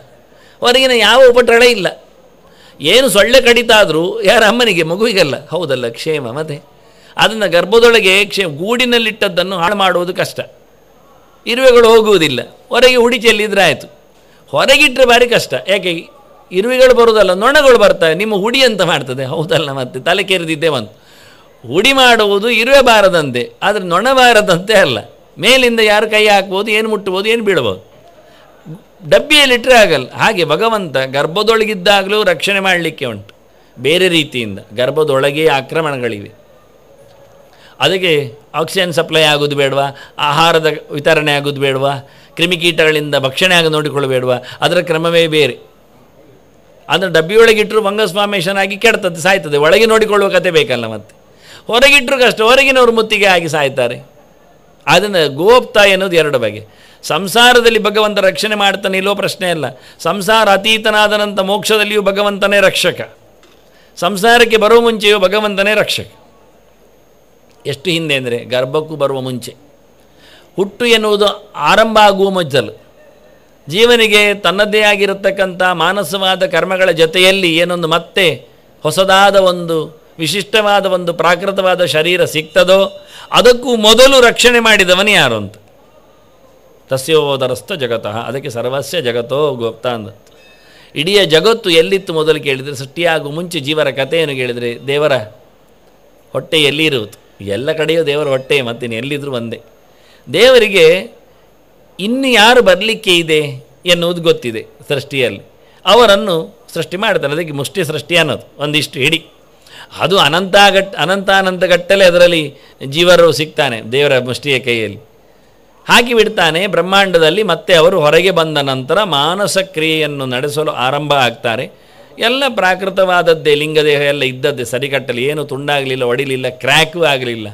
ಹೊರಗಿನ ಯಾವ ಉಪಟಳ ಇಲ್ಲ ಏನು ಸೊಳ್ಳೆ ಕಡಿತ ಆದರೂ ಯಾರ ಅಮ್ಮನಿಗೆ ಮಗುವಿಗಲ್ಲ ಹೌದಲ್ಲ ಕ್ಷೇಮ ಮತ್ತೆ ಅದನ್ನು ಗರ್ಭದೊಳಗೆ ಕ್ಷೇಮ ಗೂಡಿನಲ್ಲಿಟ್ಟದ್ದನ್ನು ಹಾಳು ಮಾಡುವುದು ಕಷ್ಟ ಇರುವೆಗಳು ಹೋಗುವುದಿಲ್ಲ ಹೊರಗೆ ಹುಡಿ ಚೆಲ್ಲಿದ್ರೆ ಆಯಿತು ಹೊರಗಿಟ್ಟರೆ ಭಾರಿ ಕಷ್ಟ ಯಾಕೆ ಇರುವೆಗಳು ಬರುವುದಲ್ಲ ನೊಣಗಳು ಬರ್ತವೆ ನಿಮ್ಮ ಹುಡಿ ಅಂತ ಮಾಡ್ತದೆ ಹೌದಲ್ಲ ಮತ್ತೆ ತಲೆ ಕೆರೆದಿದ್ದೇ ಬಂತು ಹುಡಿ ಮಾಡುವುದು ಇರುವೆ ಬಾರದಂತೆ ಆದರೆ ನೊಣಬಾರದಂತೆ ಅಲ್ಲ ಮೇಲಿಂದ ಯಾರು ಕೈ ಹಾಕ್ಬೋದು ಏನು ಮುಟ್ಬೋದು ಏನು ಬೀಳ್ಬೋದು ಡಬ್ಬಿಯಲ್ಲಿಟ್ಟರೆ ಆಗಲ್ಲ ಹಾಗೆ ಭಗವಂತ ಗರ್ಭದೊಳಗಿದ್ದಾಗಲೂ ರಕ್ಷಣೆ ಮಾಡಲಿಕ್ಕೆ ಉಂಟು ಬೇರೆ ರೀತಿಯಿಂದ ಗರ್ಭದೊಳಗೆ ಆಕ್ರಮಣಗಳಿವೆ ಅದಕ್ಕೆ ಆಕ್ಸಿಜನ್ ಸಪ್ಲೈ ಆಗೋದು ಬೇಡವಾ ಆಹಾರದ ವಿತರಣೆ ಆಗೋದು ಬೇಡವಾ ಕ್ರಿಮಿಕೀಟಗಳಿಂದ ಭಕ್ಷಣೆ ಆಗಿ ನೋಡಿಕೊಳ್ಳಬೇಡುವ ಅದರ ಕ್ರಮವೇ ಬೇರೆ ಅಂದರೆ ಡಬ್ಬಿಯೊಳಗಿಟ್ಟರು ಫಂಗಸ್ ಆಗಿ ಕೆಡ್ತದೆ ಸಾಯ್ತದೆ ಒಳಗೆ ನೋಡಿಕೊಳ್ಳುವ ಕತೆ ಬೇಕಲ್ಲ ಮತ್ತೆ ಹೊರಗಿಟ್ರು ಕಷ್ಟ ಹೊರಗಿನವರು ಮುತ್ತಿಗೆ ಆಗಿ ಸಾಯ್ತಾರೆ ಅದನ್ನು ಗೋಪ್ತ ಅನ್ನೋದು ಎರಡು ಬಗೆ ಸಂಸಾರದಲ್ಲಿ ಭಗವಂತ ರಕ್ಷಣೆ ಮಾಡ್ತಾನೆ ಇಲ್ಲೋ ಪ್ರಶ್ನೆ ಅಲ್ಲ ಸಂಸಾರ ಅತೀತನಾದನಂಥ ಮೋಕ್ಷದಲ್ಲಿಯೂ ಭಗವಂತನೇ ರಕ್ಷಕ ಸಂಸಾರಕ್ಕೆ ಬರುವ ಮುಂಚೆಯೂ ಭಗವಂತನೇ ರಕ್ಷಕ ಎಷ್ಟು ಹಿಂದೆ ಅಂದರೆ ಗರ್ಭಕ್ಕೂ ಬರುವ ಮುಂಚೆ ಹುಟ್ಟು ಎನ್ನುವುದು ಆರಂಭ ಆಗುವ ಮೊದಲು ಜೀವನಿಗೆ ತನ್ನದೇ ಆಗಿರತಕ್ಕಂಥ ಮಾನಸವಾದ ಕರ್ಮಗಳ ಜೊತೆಯಲ್ಲಿ ಏನೊಂದು ಮತ್ತೆ ಹೊಸದಾದ ಒಂದು ವಿಶಿಷ್ಟವಾದ ಒಂದು ಪ್ರಾಕೃತವಾದ ಶರೀರ ಸಿಗ್ತದೋ ಅದಕ್ಕೂ ಮೊದಲು ರಕ್ಷಣೆ ಮಾಡಿದವನು ಯಾರು ಅಂತ ತಸ್ಯೋದರಸ್ಥ ಜಗತಃ ಅದಕ್ಕೆ ಸರ್ವಸ್ಯ ಜಗತ್ತೋ ಗೋಪ್ತ ಅಂದ ಇಡೀ ಜಗತ್ತು ಎಲ್ಲಿತ್ತು ಮೊದಲು ಕೇಳಿದರೆ ಸೃಷ್ಟಿಯಾಗುವ ಮುಂಚೆ ಜೀವರ ಕಥೆಯನ್ನು ಕೇಳಿದರೆ ದೇವರ ಹೊಟ್ಟೆ ಎಲ್ಲಿ ಇರುವುದು ಎಲ್ಲ ಕಡೆಯೂ ದೇವರ ಹೊಟ್ಟೆ ಮತ್ತೆ ಎಲ್ಲಿದ್ದರೂ ಒಂದೇ ದೇವರಿಗೆ ಇನ್ನು ಯಾರು ಬರಲಿಕ್ಕೆ ಇದೆ ಎನ್ನುವುದು ಗೊತ್ತಿದೆ ಸೃಷ್ಟಿಯಲ್ಲಿ ಅವರನ್ನು ಸೃಷ್ಟಿ ಮಾಡ್ತಾರೆ ಅದಕ್ಕೆ ಮುಷ್ಟಿ ಸೃಷ್ಟಿ ಅನ್ನೋದು ಒಂದಿಷ್ಟು ಹಿಡಿ ಅದು ಅನಂತಾಗಟ್ ಅನಂತಾನಂತಗಟ್ಟಲೆ ಅದರಲ್ಲಿ ಜೀವರು ಸಿಗ್ತಾನೆ ದೇವರ ಮುಷ್ಟಿಯ ಕೈಯಲ್ಲಿ ಹಾಕಿ ಬಿಡ್ತಾನೆ ಬ್ರಹ್ಮಾಂಡದಲ್ಲಿ ಮತ್ತೆ ಅವರು ಹೊರಗೆ ಬಂದ ನಂತರ ಮಾನಸ ಕ್ರಿಯೆಯನ್ನು ನಡೆಸಲು ಆರಂಭ ಆಗ್ತಾರೆ ಎಲ್ಲ ಪ್ರಾಕೃತವಾದದ್ದೇ ಲಿಂಗದೇಹ ಎಲ್ಲ ಇದ್ದದ್ದೇ ಸರಿಕಟ್ಟಲಿ ಏನು ತುಂಡಾಗಲಿಲ್ಲ ಒಡಿಲಿಲ್ಲ ಕ್ರ್ಯಾಕು ಆಗಲಿಲ್ಲ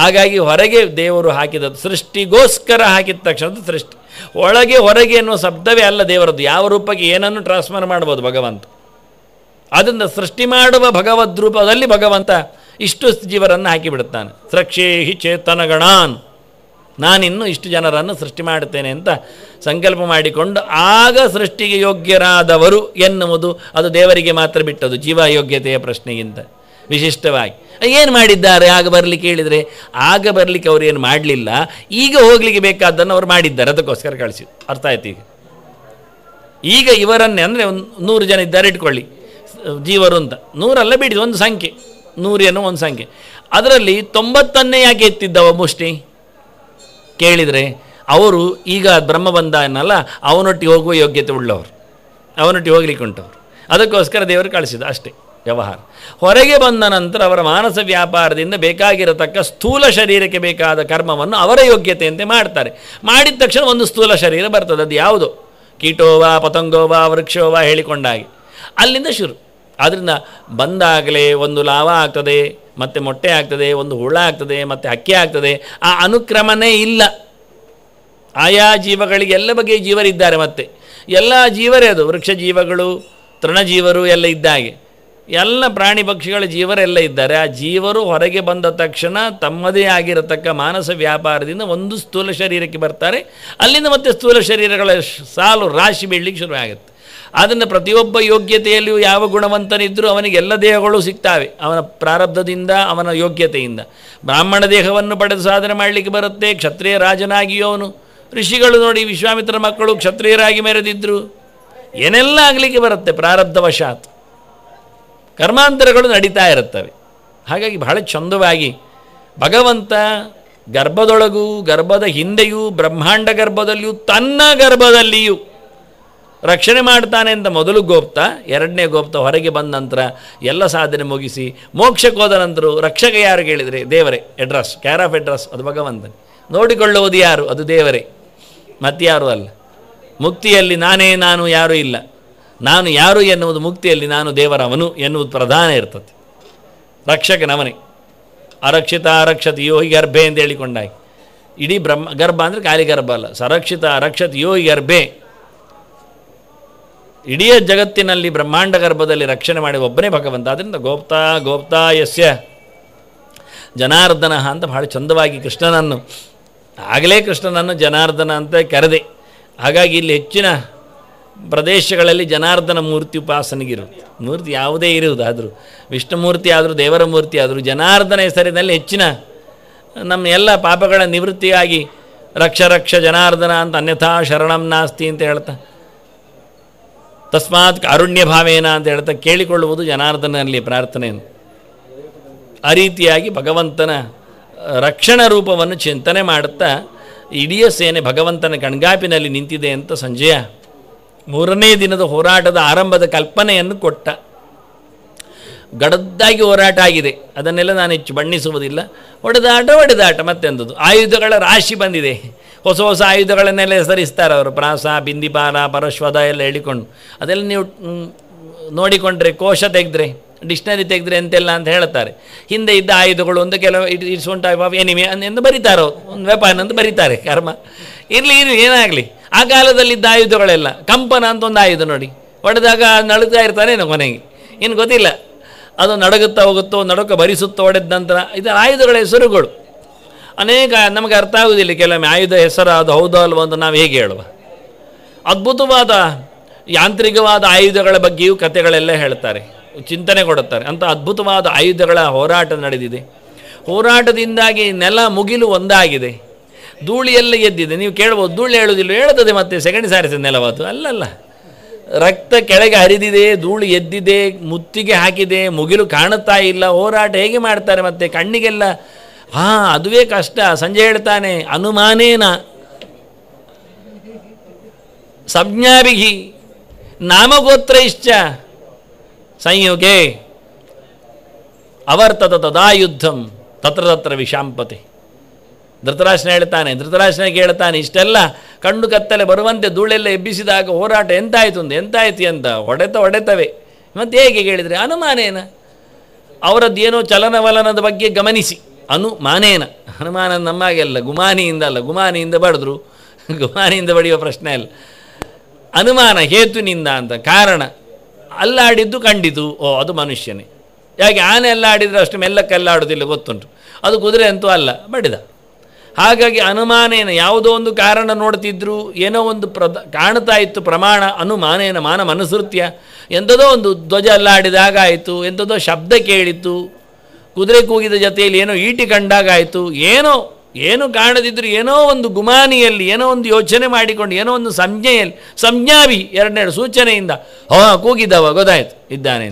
ಹಾಗಾಗಿ ಹೊರಗೆ ದೇವರು ಹಾಕಿದ ಸೃಷ್ಟಿಗೋಸ್ಕರ ಹಾಕಿದ ತಕ್ಷಣದ ಸೃಷ್ಟಿ ಒಳಗೆ ಹೊರಗೆ ಎನ್ನುವ ಶಬ್ದವೇ ಅಲ್ಲ ದೇವರದ್ದು ಯಾವ ರೂಪಕ್ಕೆ ಏನನ್ನು ಟ್ರಾನ್ಸ್ಫರ್ ಮಾಡ್ಬೋದು ಭಗವಂತ ಅದನ್ನು ಸೃಷ್ಟಿ ಮಾಡುವ ಭಗವದ್ ರೂಪದಲ್ಲಿ ಭಗವಂತ ಇಷ್ಟು ಜೀವರನ್ನು ಹಾಕಿಬಿಡುತ್ತಾನೆ ಸೃಕ್ಷೇಹಿ ಚೇತನಗಣಾನ್ ನಾನಿನ್ನು ಇಷ್ಟು ಜನರನ್ನು ಸೃಷ್ಟಿ ಮಾಡುತ್ತೇನೆ ಅಂತ ಸಂಕಲ್ಪ ಮಾಡಿಕೊಂಡು ಆಗ ಸೃಷ್ಟಿಗೆ ಯೋಗ್ಯರಾದವರು ಎನ್ನುವುದು ಅದು ದೇವರಿಗೆ ಮಾತ್ರ ಬಿಟ್ಟದು ಯೋಗ್ಯತೆಯ ಪ್ರಶ್ನೆಗಿಂತ ವಿಶಿಷ್ಟವಾಗಿ ಏನು ಮಾಡಿದ್ದಾರೆ ಆಗ ಬರಲಿಕ್ಕೆ ಹೇಳಿದರೆ ಆಗ ಬರಲಿಕ್ಕೆ ಅವರು ಏನು ಮಾಡಲಿಲ್ಲ ಈಗ ಹೋಗಲಿಕ್ಕೆ ಬೇಕಾದ್ದನ್ನು ಅವರು ಮಾಡಿದ್ದಾರೆ ಅದಕ್ಕೋಸ್ಕರ ಕಳಿಸಿ ಅರ್ಥ ಆಯ್ತು ಈಗ ಈಗ ಇವರನ್ನೇ ಅಂದರೆ ಒಂದು ನೂರು ಜನ ಇದ್ದಾರೆ ಇಟ್ಕೊಳ್ಳಿ ಜೀವರು ಅಂತ ನೂರಲ್ಲ ಬಿಡಿ ಒಂದು ಸಂಖ್ಯೆ ನೂರು ಏನೋ ಒಂದು ಸಂಖ್ಯೆ ಅದರಲ್ಲಿ ತೊಂಬತ್ತನ್ನೇ ಯಾಕೆ ಎತ್ತಿದ್ದವ ಮುಷ್ಟಿ ಕೇಳಿದರೆ ಅವರು ಈಗ ಬ್ರಹ್ಮ ಬಂದ ಅನ್ನಲ್ಲ ಅವನೊಟ್ಟಿಗೆ ಹೋಗುವ ಯೋಗ್ಯತೆ ಉಳ್ಳವರು ಅವನೊಟ್ಟಿಗೆ ಹೋಗ್ಲಿಕ್ಕೆ ಉಂಟವರು ಅದಕ್ಕೋಸ್ಕರ ದೇವರು ಕಳಿಸಿದ ಅಷ್ಟೇ ವ್ಯವಹಾರ ಹೊರಗೆ ಬಂದ ನಂತರ ಅವರ ಮಾನಸ ವ್ಯಾಪಾರದಿಂದ ಬೇಕಾಗಿರತಕ್ಕ ಸ್ಥೂಲ ಶರೀರಕ್ಕೆ ಬೇಕಾದ ಕರ್ಮವನ್ನು ಅವರ ಯೋಗ್ಯತೆಯಂತೆ ಮಾಡ್ತಾರೆ ಮಾಡಿದ ತಕ್ಷಣ ಒಂದು ಸ್ಥೂಲ ಶರೀರ ಬರ್ತದೆ ಅದು ಯಾವುದು ಕೀಟೋವಾ ಪತಂಗೋವಾ ವೃಕ್ಷೋವಾ ಹೇಳಿಕೊಂಡಾಗಿ ಅಲ್ಲಿಂದ ಶುರು ಆದ್ದರಿಂದ ಬಂದಾಗಲೇ ಒಂದು ಲಾವ ಆಗ್ತದೆ ಮತ್ತು ಮೊಟ್ಟೆ ಆಗ್ತದೆ ಒಂದು ಹುಳ ಆಗ್ತದೆ ಮತ್ತು ಅಕ್ಕಿ ಆಗ್ತದೆ ಆ ಅನುಕ್ರಮನೇ ಇಲ್ಲ ಆಯಾ ಜೀವಗಳಿಗೆ ಎಲ್ಲ ಬಗೆಯ ಜೀವರಿದ್ದಾರೆ ಮತ್ತೆ ಎಲ್ಲ ಜೀವರೇ ಅದು ವೃಕ್ಷ ಜೀವಗಳು ತೃಣಜೀವರು ಎಲ್ಲ ಇದ್ದ ಹಾಗೆ ಎಲ್ಲ ಪ್ರಾಣಿ ಪಕ್ಷಿಗಳ ಜೀವರೆಲ್ಲ ಇದ್ದಾರೆ ಆ ಜೀವರು ಹೊರಗೆ ಬಂದ ತಕ್ಷಣ ತಮ್ಮದೇ ಆಗಿರತಕ್ಕ ಮಾನಸ ವ್ಯಾಪಾರದಿಂದ ಒಂದು ಸ್ಥೂಲ ಶರೀರಕ್ಕೆ ಬರ್ತಾರೆ ಅಲ್ಲಿಂದ ಮತ್ತೆ ಸ್ಥೂಲ ಶರೀರಗಳ ಸಾಲು ರಾಶಿ ಬೀಳಲಿಕ್ಕೆ ಶುರುವಾಗುತ್ತೆ ಅದನ್ನು ಪ್ರತಿಯೊಬ್ಬ ಯೋಗ್ಯತೆಯಲ್ಲಿಯೂ ಯಾವ ಗುಣವಂತನಿದ್ದರೂ ಅವನಿಗೆ ಎಲ್ಲ ದೇಹಗಳು ಸಿಗ್ತಾವೆ ಅವನ ಪ್ರಾರಬ್ಧದಿಂದ ಅವನ ಯೋಗ್ಯತೆಯಿಂದ ಬ್ರಾಹ್ಮಣ ದೇಹವನ್ನು ಪಡೆದು ಸಾಧನೆ ಮಾಡಲಿಕ್ಕೆ ಬರುತ್ತೆ ಕ್ಷತ್ರಿಯ ರಾಜನಾಗಿಯೂ ಅವನು ಋಷಿಗಳು ನೋಡಿ ವಿಶ್ವಾಮಿತ್ರ ಮಕ್ಕಳು ಕ್ಷತ್ರಿಯರಾಗಿ ಮೆರೆದಿದ್ದರು ಏನೆಲ್ಲ ಆಗಲಿಕ್ಕೆ ಬರುತ್ತೆ ಪ್ರಾರಬ್ಧವಶಾತ್ ಕರ್ಮಾಂತರಗಳು ನಡೀತಾ ಇರುತ್ತವೆ ಹಾಗಾಗಿ ಬಹಳ ಚಂದವಾಗಿ ಭಗವಂತ ಗರ್ಭದೊಳಗೂ ಗರ್ಭದ ಹಿಂದೆಯೂ ಬ್ರಹ್ಮಾಂಡ ಗರ್ಭದಲ್ಲಿಯೂ ತನ್ನ ಗರ್ಭದಲ್ಲಿಯೂ ರಕ್ಷಣೆ ಮಾಡ್ತಾನೆ ಅಂತ ಮೊದಲು ಗೋಪ್ತ ಎರಡನೇ ಗೋಪ್ತ ಹೊರಗೆ ಬಂದ ನಂತರ ಎಲ್ಲ ಸಾಧನೆ ಮುಗಿಸಿ ಮೋಕ್ಷಕ್ಕೋದ ನಂತರ ರಕ್ಷಕ ಯಾರು ಕೇಳಿದರೆ ದೇವರೇ ಎಡ್ರಸ್ ಕ್ಯಾರ್ ಆಫ್ ಎಡ್ರಸ್ ಅದು ಭಗವಂತನೇ ನೋಡಿಕೊಳ್ಳುವುದು ಯಾರು ಅದು ದೇವರೇ ಮತ್ತಾರು ಅಲ್ಲ ಮುಕ್ತಿಯಲ್ಲಿ ನಾನೇ ನಾನು ಯಾರೂ ಇಲ್ಲ ನಾನು ಯಾರು ಎನ್ನುವುದು ಮುಕ್ತಿಯಲ್ಲಿ ನಾನು ದೇವರವನು ಎನ್ನುವುದು ಪ್ರಧಾನ ಇರ್ತದೆ ರಕ್ಷಕನವನೇ ಅರಕ್ಷಿತ ಅರಕ್ಷತ ಯೋಹಿ ಗರ್ಭೆ ಅಂತ ಹೇಳಿಕೊಂಡಾಗಿ ಇಡೀ ಬ್ರಹ್ಮ ಗರ್ಭ ಅಂದರೆ ಖಾಲಿ ಗರ್ಭ ಅಲ್ಲ ಸರಕ್ಷಿತ ಅರಕ್ಷತ್ ಯೋಹಿ ಗರ್ಭೆ ಇಡೀ ಜಗತ್ತಿನಲ್ಲಿ ಬ್ರಹ್ಮಾಂಡ ಗರ್ಭದಲ್ಲಿ ರಕ್ಷಣೆ ಮಾಡಿ ಒಬ್ಬನೇ ಭಗವಂತ ಆದ್ದರಿಂದ ಗೋಪ್ತಾ ಗೋಪ್ತಾ ಯಸ್ಯ ಜನಾರ್ದನ ಅಂತ ಭಾಳ ಚಂದವಾಗಿ ಕೃಷ್ಣನನ್ನು ಆಗಲೇ ಕೃಷ್ಣನನ್ನು ಜನಾರ್ದನ ಅಂತ ಕರೆದೆ ಹಾಗಾಗಿ ಇಲ್ಲಿ ಹೆಚ್ಚಿನ ಪ್ರದೇಶಗಳಲ್ಲಿ ಜನಾರ್ದನ ಮೂರ್ತಿ ಉಪಾಸನೆಗಿರುತ್ತೆ ಮೂರ್ತಿ ಯಾವುದೇ ಇರುವುದಾದರೂ ವಿಷ್ಣುಮೂರ್ತಿ ಆದರೂ ದೇವರ ಮೂರ್ತಿ ಆದರೂ ಜನಾರ್ದನ ಹೆಸರಿನಲ್ಲಿ ಹೆಚ್ಚಿನ ನಮ್ಮ ಎಲ್ಲ ಪಾಪಗಳ ನಿವೃತ್ತಿಯಾಗಿ ರಕ್ಷ ರಕ್ಷ ಜನಾರ್ದನ ಅಂತ ಅನ್ಯಥಾ ಶರಣಂ ನಾಸ್ತಿ ಅಂತ ಹೇಳ್ತಾ ತಸ್ಮಾತ್ ಕಾರುಣ್ಯ ಭಾವೇನ ಅಂತ ಹೇಳ್ತಾ ಕೇಳಿಕೊಳ್ಳುವುದು ಜನಾರ್ದನಲ್ಲಿ ಪ್ರಾರ್ಥನೆಯನ್ನು ಆ ರೀತಿಯಾಗಿ ಭಗವಂತನ ರಕ್ಷಣ ರೂಪವನ್ನು ಚಿಂತನೆ ಮಾಡುತ್ತಾ ಇಡೀ ಸೇನೆ ಭಗವಂತನ ಕಣ್ಗಾಪಿನಲ್ಲಿ ನಿಂತಿದೆ ಅಂತ ಸಂಜಯ ಮೂರನೇ ದಿನದ ಹೋರಾಟದ ಆರಂಭದ ಕಲ್ಪನೆಯನ್ನು ಕೊಟ್ಟ ಗಡದ್ದಾಗಿ ಹೋರಾಟ ಆಗಿದೆ ಅದನ್ನೆಲ್ಲ ನಾನು ಹೆಚ್ಚು ಬಣ್ಣಿಸುವುದಿಲ್ಲ ಒಡೆದಾಟ ಒಡೆದಾಟ ಮತ್ತೆಂದದು ಆಯುಧಗಳ ರಾಶಿ ಬಂದಿದೆ ಹೊಸ ಹೊಸ ಆಯುಧಗಳನ್ನೆಲ್ಲ ಹೆಸರಿಸ್ತಾರೆ ಅವರು ಪ್ರಾಸ ಬಿಂದಿಪಾನ ಪರಶ್ವದ ಎಲ್ಲ ಹೇಳಿಕೊಂಡು ಅದೆಲ್ಲ ನೀವು ನೋಡಿಕೊಂಡ್ರೆ ಕೋಶ ತೆಗೆದ್ರೆ ಡಿಕ್ಷನರಿ ತೆಗೆದ್ರೆ ಎಂತೆಲ್ಲ ಅಂತ ಹೇಳ್ತಾರೆ ಹಿಂದೆ ಇದ್ದ ಆಯುಧಗಳು ಒಂದು ಕೆಲವು it it's one type of anime ಎಂದು ಬರೀತಾರೋ ಒಂದು ವ್ಯಾಪಾರ ಅಂತ ಬರೀತಾರೆ ಕರ್ಮ ಇರಲಿ ಇರಲಿ ಏನಾಗಲಿ ಆ ಕಾಲದಲ್ಲಿದ್ದ ಆಯುಧಗಳೆಲ್ಲ ಕಂಪನ ಅಂತ ಒಂದು ಆಯುಧ ನೋಡಿ ಹೊಡೆದಾಗ ನಳುತ್ತಾ ಇರ್ತಾನೆ ಕೊನೆಗೆ ಏನು ಗೊತ್ತಿಲ್ಲ ಅದು ನಡಗುತ್ತಾ ಹೋಗುತ್ತೋ ನಡಕ ಭರಿಸುತ್ತೋ ಹೊಡೆದ ನಂತರ ಇದರ ಆಯುಧಗಳ ಹೆಸರುಗಳು ಅನೇಕ ನಮಗೆ ಅರ್ಥ ಆಗುವುದಿಲ್ಲ ಕೆಲವೊಮ್ಮೆ ಆಯುಧ ಅದು ಹೌದೋ ಅಲ್ವೋ ಅಂತ ನಾವು ಹೇಗೆ ಹೇಳುವ ಅದ್ಭುತವಾದ ಯಾಂತ್ರಿಕವಾದ ಆಯುಧಗಳ ಬಗ್ಗೆಯೂ ಕಥೆಗಳೆಲ್ಲ ಹೇಳ್ತಾರೆ ಚಿಂತನೆ ಕೊಡುತ್ತಾರೆ ಅಂಥ ಅದ್ಭುತವಾದ ಆಯುಧಗಳ ಹೋರಾಟ ನಡೆದಿದೆ ಹೋರಾಟದಿಂದಾಗಿ ನೆಲ ಮುಗಿಲು ಒಂದಾಗಿದೆ ಧೂಳಿಯೆಲ್ಲ ಎದ್ದಿದೆ ನೀವು ಕೇಳ್ಬೋದು ಧೂಳಿ ಹೇಳುವುದಿಲ್ಲ ಹೇಳುತ್ತದೆ ಮತ್ತೆ ಸೆಕೆಂಡ್ ಸಾರಿಸಿದ ನೆಲವಾದು ಅಲ್ಲಲ್ಲ ರಕ್ತ ಕೆಳಗೆ ಹರಿದಿದೆ ಧೂಳು ಎದ್ದಿದೆ ಮುತ್ತಿಗೆ ಹಾಕಿದೆ ಮುಗಿಲು ಕಾಣುತ್ತಾ ಇಲ್ಲ ಹೋರಾಟ ಹೇಗೆ ಮಾಡ್ತಾರೆ ಮತ್ತೆ ಕಣ್ಣಿಗೆಲ್ಲ ಹಾ ಅದುವೇ ಕಷ್ಟ ಸಂಜೆ ಹೇಳ್ತಾನೆ ಅನುಮಾನೇನ ಸಂಜ್ಞಾಭಿಹಿ ನಾಮಗೋತ್ರ ಇಷ್ಟ ಸಂಯೋಗೇ ಅವರ್ತದ ತದಾ ಯುದ್ಧಂ ತತ್ರ ತತ್ರ ವಿಷಾಂಪತಿ ಧೃತರಾಶನ ಹೇಳ್ತಾನೆ ಧೃತರಾಶನ ಕೇಳ್ತಾನೆ ಇಷ್ಟೆಲ್ಲ ಕಣ್ಣು ಕತ್ತಲೆ ಬರುವಂತೆ ಧೂಳೆಲ್ಲ ಎಬ್ಬಿಸಿದಾಗ ಹೋರಾಟ ಎಂತಾಯಿತು ಅಂತ ಎಂತಾಯ್ತು ಅಂತ ಹೊಡೆತ ಹೊಡೆತವೆ ಮತ್ತೆ ಹೇಗೆ ಕೇಳಿದರೆ ಅನುಮಾನೇನ ಏನೋ ಚಲನವಲನದ ಬಗ್ಗೆ ಗಮನಿಸಿ ಅನುಮಾನೇನ ಹನುಮಾನ ನಮ್ಮಾಗೆಲ್ಲ ಗುಮಾನಿಯಿಂದ ಅಲ್ಲ ಗುಮಾನಿಯಿಂದ ಬಡಿದ್ರು ಗುಮಾನಿಯಿಂದ ಬಡಿಯುವ ಪ್ರಶ್ನೆ ಅಲ್ಲ ಅನುಮಾನ ಹೇತುನಿಂದ ಅಂತ ಕಾರಣ ಅಲ್ಲಾಡಿದ್ದು ಕಂಡಿತು ಓ ಅದು ಮನುಷ್ಯನೇ ಯಾಕೆ ಆನೆ ಎಲ್ಲ ಆಡಿದರೆ ಅಷ್ಟು ಮೆಲ್ಲಕ್ಕೆಲ್ಲ ಆಡೋದಿಲ್ಲ ಗೊತ್ತುಂಟು ಅದು ಕುದುರೆ ಅಂತೂ ಅಲ್ಲ ಬಡಿದ ಹಾಗಾಗಿ ಅನುಮಾನೇನ ಯಾವುದೋ ಒಂದು ಕಾರಣ ನೋಡ್ತಿದ್ರು ಏನೋ ಒಂದು ಪ್ರದ ಕಾಣ್ತಾ ಇತ್ತು ಪ್ರಮಾಣ ಅನುಮಾನೇನ ಮಾನ ಮನಸೃತ್ಯ ಎಂಥದೋ ಒಂದು ಧ್ವಜ ಅಲ್ಲಾಡಿದಾಗ ಆಯಿತು ಎಂಥದೋ ಶಬ್ದ ಕೇಳಿತು ಕುದುರೆ ಕೂಗಿದ ಜೊತೆಯಲ್ಲಿ ಏನೋ ಈಟಿ ಕಂಡಾಗಾಯಿತು ಏನೋ ಏನು ಕಾಣದಿದ್ದರೂ ಏನೋ ಒಂದು ಗುಮಾನಿಯಲ್ಲಿ ಏನೋ ಒಂದು ಯೋಚನೆ ಮಾಡಿಕೊಂಡು ಏನೋ ಒಂದು ಸಂಜ್ಞೆಯಲ್ಲಿ ಸಂಜ್ಞಾಭಿ ಎರಡೆರಡು ಸೂಚನೆಯಿಂದ ಹಾಂ ಕೂಗಿದವ ಗೊತ್ತಾಯ್ತು ಇದ್ದಾನೆ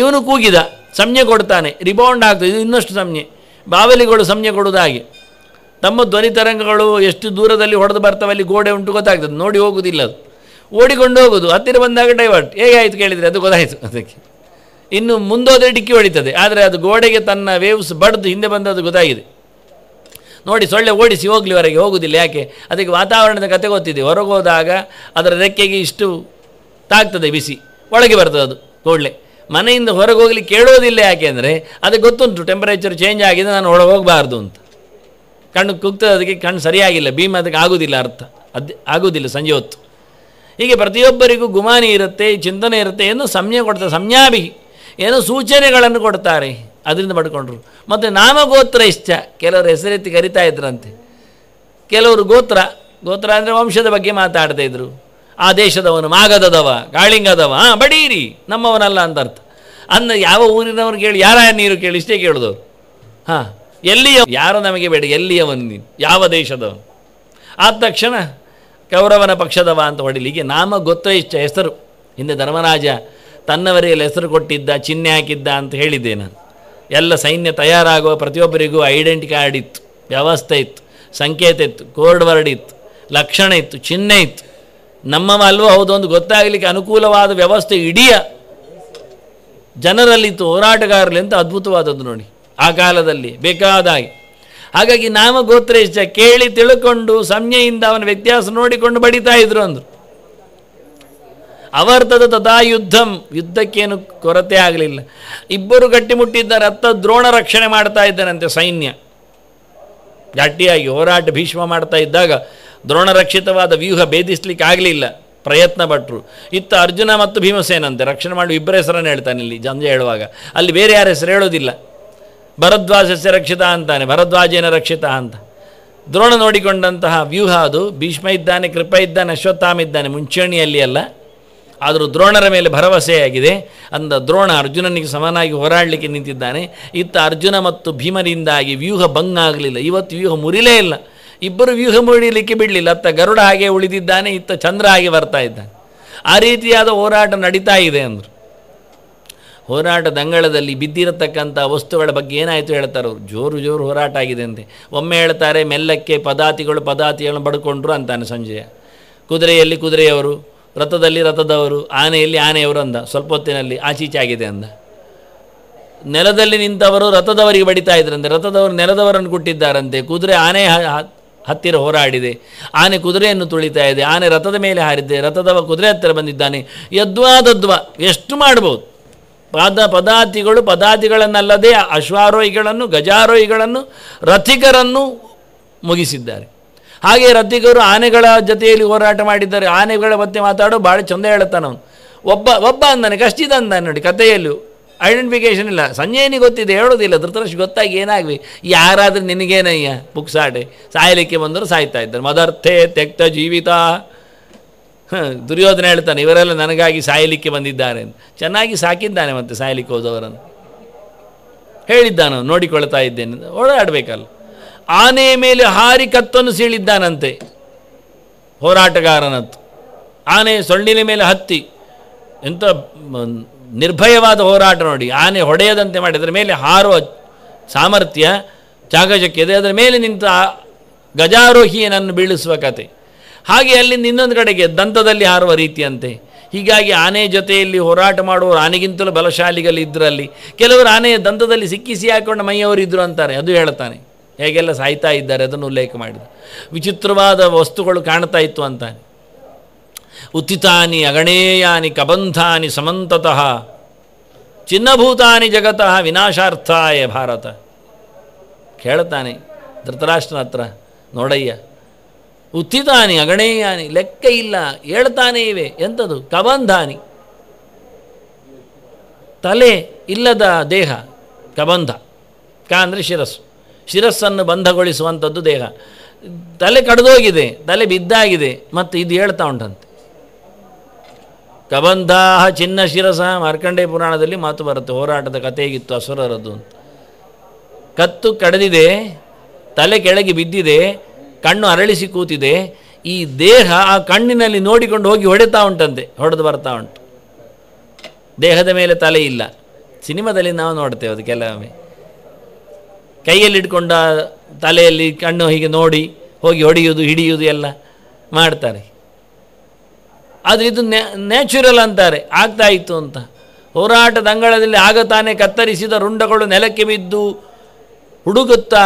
ಇವನು ಕೂಗಿದ ಸಂಜ್ಞೆ ಕೊಡ್ತಾನೆ ರಿಬೌಂಡ್ ಆಗ್ತದೆ ಇದು ಇನ್ನಷ್ಟು ಸಂಜ್ಞೆ ಬಾವಲಿಗಳು ಸಂಜ್ಞೆ ಕೊಡುವುದಾಗಿ ನಮ್ಮ ಧ್ವನಿ ತರಂಗಗಳು ಎಷ್ಟು ದೂರದಲ್ಲಿ ಹೊಡೆದು ಬರ್ತವೆ ಅಲ್ಲಿ ಗೋಡೆ ಉಂಟು ಗೊತ್ತಾಗ್ತದೆ ನೋಡಿ ಹೋಗುವುದಿಲ್ಲ ಅದು ಓಡಿಕೊಂಡು ಹೋಗೋದು ಹತ್ತಿರ ಬಂದಾಗ ಡೈವರ್ಟ್ ಹೇಗೆ ಆಯಿತು ಕೇಳಿದರೆ ಅದು ಗೊತ್ತಾಯಿತು ಅದಕ್ಕೆ ಇನ್ನು ಮುಂದೋದರೆ ಡಿಕ್ಕಿ ಹೊಡಿತದೆ ಆದರೆ ಅದು ಗೋಡೆಗೆ ತನ್ನ ವೇವ್ಸ್ ಬಡ್ದು ಹಿಂದೆ ಅದು ಗೊತ್ತಾಗಿದೆ ನೋಡಿ ಸೊಳ್ಳೆ ಓಡಿಸಿ ಹೋಗ್ಲಿವರೆಗೆ ಹೋಗುವುದಿಲ್ಲ ಯಾಕೆ ಅದಕ್ಕೆ ವಾತಾವರಣದ ಕತೆ ಗೊತ್ತಿದೆ ಹೊರಗೋದಾಗ ಅದರ ರೆಕ್ಕೆಗೆ ಇಷ್ಟು ತಾಗ್ತದೆ ಬಿಸಿ ಒಳಗೆ ಬರ್ತದೆ ಅದು ಕೂಡಲೇ ಮನೆಯಿಂದ ಹೊರಗೆ ಹೋಗ್ಲಿಕ್ಕೆ ಕೇಳೋದಿಲ್ಲ ಯಾಕೆ ಅಂದರೆ ಅದಕ್ಕೆ ಗೊತ್ತುಂಟು ಟೆಂಪರೇಚರ್ ಚೇಂಜ್ ಆಗಿದೆ ನಾನು ಒಳಗೆ ಹೋಗಬಾರ್ದು ಅಂತ ಕಣ್ಣು ಕುಗ್ತದೆ ಅದಕ್ಕೆ ಕಣ್ಣು ಸರಿಯಾಗಿಲ್ಲ ಭೀಮ ಅದಕ್ಕೆ ಆಗೋದಿಲ್ಲ ಅರ್ಥ ಅದು ಆಗೋದಿಲ್ಲ ಸಂಜೆ ಹೊತ್ತು ಹೀಗೆ ಪ್ರತಿಯೊಬ್ಬರಿಗೂ ಗುಮಾನಿ ಇರುತ್ತೆ ಚಿಂತನೆ ಇರುತ್ತೆ ಏನೋ ಸಮಯ ಕೊಡ್ತಾರೆ ಸಂಜ್ಞಾಭಿ ಏನೋ ಸೂಚನೆಗಳನ್ನು ಕೊಡ್ತಾರೆ ಅದರಿಂದ ಪಡ್ಕೊಂಡ್ರು ಮತ್ತು ನಾಮಗೋತ್ರ ಇಷ್ಟ ಕೆಲವರು ಹೆಸರೆತ್ತಿ ಕರಿತಾ ಇದ್ರಂತೆ ಕೆಲವರು ಗೋತ್ರ ಗೋತ್ರ ಅಂದರೆ ವಂಶದ ಬಗ್ಗೆ ಮಾತಾಡ್ತಾ ಇದ್ರು ಆ ದೇಶದವನು ಮಾಗದದವ ಕಾಳಿಂಗದವ ಹಾಂ ಬಡೀರಿ ನಮ್ಮವನಲ್ಲ ಅಂತ ಅರ್ಥ ಅಂದ ಯಾವ ಊರಿನವ್ರು ಕೇಳಿ ಯಾರ ನೀರು ಕೇಳಿ ಇಷ್ಟೇ ಕೇಳಿದವರು ಹಾಂ ಎಲ್ಲಿಯ ಯಾರು ನಮಗೆ ಬೇಡ ಎಲ್ಲಿಯವನು ನೀನು ಯಾವ ದೇಶದವನು ಆದ ತಕ್ಷಣ ಕೌರವನ ಪಕ್ಷದವ ಅಂತ ಹೊಡಿಲಿಕ್ಕೆ ನಾಮ ಗೊತ್ತ ಇಷ್ಟ ಹೆಸರು ಹಿಂದೆ ಧರ್ಮರಾಜ ತನ್ನವರಿಯಲ್ಲಿ ಹೆಸರು ಕೊಟ್ಟಿದ್ದ ಚಿಹ್ನೆ ಹಾಕಿದ್ದ ಅಂತ ಹೇಳಿದ್ದೆ ನಾನು ಎಲ್ಲ ಸೈನ್ಯ ತಯಾರಾಗುವ ಪ್ರತಿಯೊಬ್ಬರಿಗೂ ಐಡೆಂಟಿ ಕಾರ್ಡ್ ಇತ್ತು ವ್ಯವಸ್ಥೆ ಇತ್ತು ಸಂಕೇತ ಇತ್ತು ಕೋರ್ಡ್ ವರ್ಡ್ ಇತ್ತು ಲಕ್ಷಣ ಇತ್ತು ಚಿಹ್ನೆ ಇತ್ತು ನಮ್ಮ ಅಲ್ವೋ ಹೌದೊಂದು ಗೊತ್ತಾಗಲಿಕ್ಕೆ ಅನುಕೂಲವಾದ ವ್ಯವಸ್ಥೆ ಇಡೀ ಜನರಲ್ಲಿತ್ತು ಹೋರಾಟಗಾರರಲ್ಲಿ ಅಂತ ಅದ್ಭುತವಾದದ್ದು ನೋಡಿ ಆ ಕಾಲದಲ್ಲಿ ಬೇಕಾದಾಗಿ ಹಾಗಾಗಿ ನಾಮ ಇಷ್ಟ ಕೇಳಿ ತಿಳ್ಕೊಂಡು ಸಂಜೆಯಿಂದ ಅವನ ವ್ಯತ್ಯಾಸ ನೋಡಿಕೊಂಡು ಬಡಿತಾ ಇದ್ರು ಅಂದರು ಅವರ್ಥದ ತದಾ ಯುದ್ಧಂ ಯುದ್ಧಕ್ಕೇನು ಕೊರತೆ ಆಗಲಿಲ್ಲ ಇಬ್ಬರು ಮುಟ್ಟಿದ್ದಾರೆ ಅತ್ತ ದ್ರೋಣ ರಕ್ಷಣೆ ಮಾಡ್ತಾ ಇದ್ದಾನಂತೆ ಸೈನ್ಯ ಗಟ್ಟಿಯಾಗಿ ಹೋರಾಟ ಭೀಷ್ಮ ಮಾಡ್ತಾ ಇದ್ದಾಗ ದ್ರೋಣ ರಕ್ಷಿತವಾದ ವ್ಯೂಹ ಭೇದಿಸ್ಲಿಕ್ಕೆ ಆಗಲಿಲ್ಲ ಪ್ರಯತ್ನ ಪಟ್ಟರು ಇತ್ತ ಅರ್ಜುನ ಮತ್ತು ಭೀಮಸೇನಂತೆ ರಕ್ಷಣೆ ಮಾಡಿ ಇಬ್ಬರ ಹೆಸರನ್ನು ಹೇಳ್ತಾನೆ ಇಲ್ಲಿ ಜಂಜೆ ಹೇಳುವಾಗ ಅಲ್ಲಿ ಬೇರೆ ಯಾರ ಹೆಸರು ಹೇಳೋದಿಲ್ಲ ಭರದ್ವಾಜಸ್ಯ ರಕ್ಷಿತ ಅಂತಾನೆ ಭರದ್ವಾಜೇನ ರಕ್ಷಿತ ಅಂತ ದ್ರೋಣ ನೋಡಿಕೊಂಡಂತಹ ವ್ಯೂಹ ಅದು ಭೀಷ್ಮ ಇದ್ದಾನೆ ಕೃಪ ಇದ್ದಾನೆ ಅಶ್ವತ್ಥಾಮ ಇದ್ದಾನೆ ಮುಂಚೂಣಿಯಲ್ಲಿ ಅಲ್ಲ ಆದರೂ ದ್ರೋಣರ ಮೇಲೆ ಭರವಸೆಯಾಗಿದೆ ಅಂದ ದ್ರೋಣ ಅರ್ಜುನನಿಗೆ ಸಮನಾಗಿ ಹೋರಾಡಲಿಕ್ಕೆ ನಿಂತಿದ್ದಾನೆ ಇತ್ತ ಅರ್ಜುನ ಮತ್ತು ಭೀಮನಿಂದಾಗಿ ವ್ಯೂಹ ಭಂಗ ಆಗಲಿಲ್ಲ ಇವತ್ತು ವ್ಯೂಹ ಮುರಿಲೇ ಇಲ್ಲ ಇಬ್ಬರು ವ್ಯೂಹ ಮುರಿಲಿಕ್ಕೆ ಬಿಡಲಿಲ್ಲ ಅತ್ತ ಗರುಡ ಹಾಗೆ ಉಳಿದಿದ್ದಾನೆ ಇತ್ತ ಚಂದ್ರ ಹಾಗೆ ಬರ್ತಾ ಇದ್ದಾನೆ ಆ ರೀತಿಯಾದ ಹೋರಾಟ ನಡೀತಾ ಇದೆ ಅಂದರು ಹೋರಾಟ ದಂಗಳದಲ್ಲಿ ಬಿದ್ದಿರತಕ್ಕಂಥ ವಸ್ತುಗಳ ಬಗ್ಗೆ ಏನಾಯಿತು ಹೇಳ್ತಾರೆ ಅವರು ಜೋರು ಜೋರು ಹೋರಾಟ ಆಗಿದೆ ಅಂತೆ ಒಮ್ಮೆ ಹೇಳ್ತಾರೆ ಮೆಲ್ಲಕ್ಕೆ ಪದಾತಿಗಳು ಪದಾತಿಗಳನ್ನು ಬಡ್ಕೊಂಡ್ರು ಅಂತಾನೆ ಸಂಜೆಯ ಕುದುರೆಯಲ್ಲಿ ಕುದುರೆಯವರು ರಥದಲ್ಲಿ ರಥದವರು ಆನೆಯಲ್ಲಿ ಆನೆಯವರು ಅಂದ ಸ್ವಲ್ಪ ಹೊತ್ತಿನಲ್ಲಿ ಆಚೀಚೆ ಆಗಿದೆ ಅಂದ ನೆಲದಲ್ಲಿ ನಿಂತವರು ರಥದವರಿಗೆ ಬಡಿತಾ ಇದ್ರಂತೆ ರಥದವರು ನೆಲದವರನ್ನು ಕೊಟ್ಟಿದ್ದಾರಂತೆ ಕುದುರೆ ಆನೆ ಹತ್ತಿರ ಹೋರಾಡಿದೆ ಆನೆ ಕುದುರೆಯನ್ನು ತುಳಿತಾ ಇದೆ ಆನೆ ರಥದ ಮೇಲೆ ಹಾರಿದೆ ರಥದವ ಕುದುರೆ ಹತ್ತಿರ ಬಂದಿದ್ದಾನೆ ಯದ್ವಾ ಎಷ್ಟು ಮಾಡ್ಬೋದು ಪಾದ ಪದಾತಿಗಳು ಪದಾತಿಗಳನ್ನಲ್ಲದೆ ಅಶ್ವಾರೋಹಿಗಳನ್ನು ಗಜಾರೋಹಿಗಳನ್ನು ರಥಿಕರನ್ನು ಮುಗಿಸಿದ್ದಾರೆ ಹಾಗೆ ರಥಿಕರು ಆನೆಗಳ ಜೊತೆಯಲ್ಲಿ ಹೋರಾಟ ಮಾಡಿದ್ದಾರೆ ಆನೆಗಳ ಬಗ್ಗೆ ಮಾತಾಡೋ ಭಾಳ ಚಂದ ಅವನು ಒಬ್ಬ ಒಬ್ಬ ಅಂದಾನೆ ಕಷ್ಟಿದ ಅಂದಾನೆ ನೋಡಿ ಕಥೆಯಲ್ಲೂ ಐಡೆಂಟಿಫಿಕೇಶನ್ ಇಲ್ಲ ಸಂಜೆನಿಗೆ ಗೊತ್ತಿದೆ ಹೇಳೋದಿಲ್ಲ ಧೃತರಾಷ್ಟ್ರ ಗೊತ್ತಾಗಿ ಏನಾಗಲಿ ಯಾರಾದರೂ ನಿನಗೇನಯ್ಯ ಪುಕ್ಸಾಡೆ ಸಾಯಲಿಕ್ಕೆ ಬಂದರೂ ಸಾಯ್ತಾ ಇದ್ದಾರೆ ಮದರ್ಥೆ ತೆಕ್ತ ಜೀವಿತ ದುರ್ಯೋಧನ ಹೇಳ್ತಾನೆ ಇವರೆಲ್ಲ ನನಗಾಗಿ ಸಾಯಲಿಕ್ಕೆ ಬಂದಿದ್ದಾರೆ ಚೆನ್ನಾಗಿ ಸಾಕಿದ್ದಾನೆ ಮತ್ತೆ ಸಾಯಲಿಕ್ಕೆ ಹೋದವರನ್ನು ಹೇಳಿದ್ದಾನು ನೋಡಿಕೊಳ್ತಾ ಇದ್ದೇನೆ ಓಡಾಡಬೇಕಲ್ಲ ಆನೆಯ ಮೇಲೆ ಹಾರಿ ಕತ್ತನ್ನು ಸೀಳಿದ್ದಾನಂತೆ ಹೋರಾಟಗಾರನದ್ದು ಆನೆ ಸೊಳ್ಳಿನ ಮೇಲೆ ಹತ್ತಿ ಎಂಥ ನಿರ್ಭಯವಾದ ಹೋರಾಟ ನೋಡಿ ಆನೆ ಹೊಡೆಯದಂತೆ ಮಾಡಿ ಅದರ ಮೇಲೆ ಹಾರುವ ಸಾಮರ್ಥ್ಯ ಚಾಕಚಕ್ಯತೆ ಅದರ ಮೇಲೆ ನಿಂತ ಗಜಾರೋಹಿಯನನ್ನು ಬೀಳಿಸುವ ಕತೆ ಹಾಗೆ ಅಲ್ಲಿಂದ ಇನ್ನೊಂದು ಕಡೆಗೆ ದಂತದಲ್ಲಿ ಹಾರುವ ರೀತಿಯಂತೆ ಹೀಗಾಗಿ ಆನೆ ಜೊತೆಯಲ್ಲಿ ಹೋರಾಟ ಮಾಡುವವರು ಆನೆಗಿಂತಲೂ ಬಲಶಾಲಿಗಳು ಇದ್ರಲ್ಲಿ ಕೆಲವರು ಆನೆಯ ದಂತದಲ್ಲಿ ಸಿಕ್ಕಿಸಿ ಹಾಕೊಂಡು ಇದ್ರು ಅಂತಾರೆ ಅದು ಹೇಳ್ತಾನೆ ಹೇಗೆಲ್ಲ ಸಾಯ್ತಾ ಇದ್ದಾರೆ ಅದನ್ನು ಉಲ್ಲೇಖ ಮಾಡಿದ್ರು ವಿಚಿತ್ರವಾದ ವಸ್ತುಗಳು ಕಾಣ್ತಾ ಇತ್ತು ಅಂತಾನೆ ಉತ್ತಿತಾನಿ ಅಗಣೇಯಾನಿ ಕಬಂಧಾನಿ ಸಮಂತತಃ ಚಿನ್ನಭೂತಾನಿ ಜಗತಃ ವಿನಾಶಾರ್ಥಾಯ ಭಾರತ ಕೇಳ್ತಾನೆ ಧೃತರಾಷ್ಟ್ರನ ಹತ್ರ ನೋಡಯ್ಯ ಉತ್ತಿತಾನಿ ಅಗಣೇಯಾನಿ ಲೆಕ್ಕ ಇಲ್ಲ ಹೇಳ್ತಾನೆ ಇವೆ ಎಂಥದ್ದು ಕಬಂಧಾನಿ ತಲೆ ಇಲ್ಲದ ದೇಹ ಕಬಂಧ ಕ ಅಂದರೆ ಶಿರಸ್ಸು ಶಿರಸ್ಸನ್ನು ಬಂಧಗೊಳಿಸುವಂಥದ್ದು ದೇಹ ತಲೆ ಕಡ್ದೋಗಿದೆ ತಲೆ ಬಿದ್ದಾಗಿದೆ ಮತ್ತು ಇದು ಹೇಳ್ತಾ ಉಂಟಂತೆ ಕಬಂಧ ಚಿನ್ನ ಶಿರಸ ಮಾರ್ಕಂಡೇ ಪುರಾಣದಲ್ಲಿ ಮಾತು ಬರುತ್ತೆ ಹೋರಾಟದ ಕಥೆಗಿತ್ತು ಅಸುರರದ್ದು ಕತ್ತು ಕಡಿದಿದೆ ತಲೆ ಕೆಳಗೆ ಬಿದ್ದಿದೆ ಕಣ್ಣು ಅರಳಿಸಿ ಕೂತಿದೆ ಈ ದೇಹ ಆ ಕಣ್ಣಿನಲ್ಲಿ ನೋಡಿಕೊಂಡು ಹೋಗಿ ಹೊಡೆತಾ ಉಂಟಂತೆ ಹೊಡೆದು ಬರ್ತಾ ಉಂಟು ದೇಹದ ಮೇಲೆ ತಲೆ ಇಲ್ಲ ಸಿನಿಮಾದಲ್ಲಿ ನಾವು ನೋಡ್ತೇವೆ ಅದು ಕೆಲವೊಮ್ಮೆ ಕೈಯಲ್ಲಿಟ್ಕೊಂಡ ತಲೆಯಲ್ಲಿ ಕಣ್ಣು ಹೀಗೆ ನೋಡಿ ಹೋಗಿ ಹೊಡೆಯುವುದು ಹಿಡಿಯುವುದು ಎಲ್ಲ ಮಾಡ್ತಾರೆ ಆದರೆ ಇದು ನ್ಯಾಚುರಲ್ ಅಂತಾರೆ ಆಗ್ತಾ ಇತ್ತು ಅಂತ ಹೋರಾಟದ ಅಂಗಳದಲ್ಲಿ ಆಗತಾನೆ ಕತ್ತರಿಸಿದ ರುಂಡಗಳು ನೆಲಕ್ಕೆ ಬಿದ್ದು ಹುಡುಗುತ್ತಾ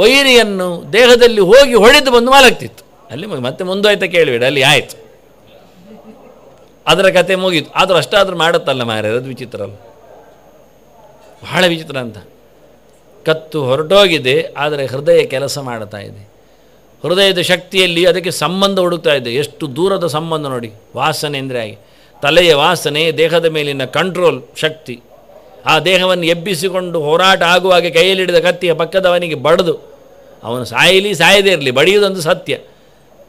ವೈರಿಯನ್ನು ದೇಹದಲ್ಲಿ ಹೋಗಿ ಹೊಡೆದು ಬಂದು ಮಲಗ್ತಿತ್ತು ಅಲ್ಲಿ ಮತ್ತೆ ಮುಂದೋಯ್ತಾ ಕೇಳಿಬಿಡ ಅಲ್ಲಿ ಆಯಿತು ಅದರ ಕತೆ ಮುಗೀತು ಆದರೂ ಅಷ್ಟಾದರೂ ಮಾಡುತ್ತಲ್ಲ ಮಾರೆ ಅದು ವಿಚಿತ್ರ ಅಲ್ಲ ಬಹಳ ವಿಚಿತ್ರ ಅಂತ ಕತ್ತು ಹೊರಟೋಗಿದೆ ಆದರೆ ಹೃದಯ ಕೆಲಸ ಮಾಡ್ತಾ ಇದೆ ಹೃದಯದ ಶಕ್ತಿಯಲ್ಲಿ ಅದಕ್ಕೆ ಸಂಬಂಧ ಹುಡುಕ್ತಾ ಇದೆ ಎಷ್ಟು ದೂರದ ಸಂಬಂಧ ನೋಡಿ ವಾಸನೆ ಅಂದರೆ ಆಗಿ ತಲೆಯ ವಾಸನೆ ದೇಹದ ಮೇಲಿನ ಕಂಟ್ರೋಲ್ ಶಕ್ತಿ ಆ ದೇಹವನ್ನು ಎಬ್ಬಿಸಿಕೊಂಡು ಹೋರಾಟ ಆಗುವಾಗ ಹಿಡಿದ ಕತ್ತಿಯ ಪಕ್ಕದವನಿಗೆ ಬಡದು ಅವನು ಸಾಯಲಿ ಸಾಯದೇ ಇರಲಿ ಬಡಿಯುವುದೊಂದು ಸತ್ಯ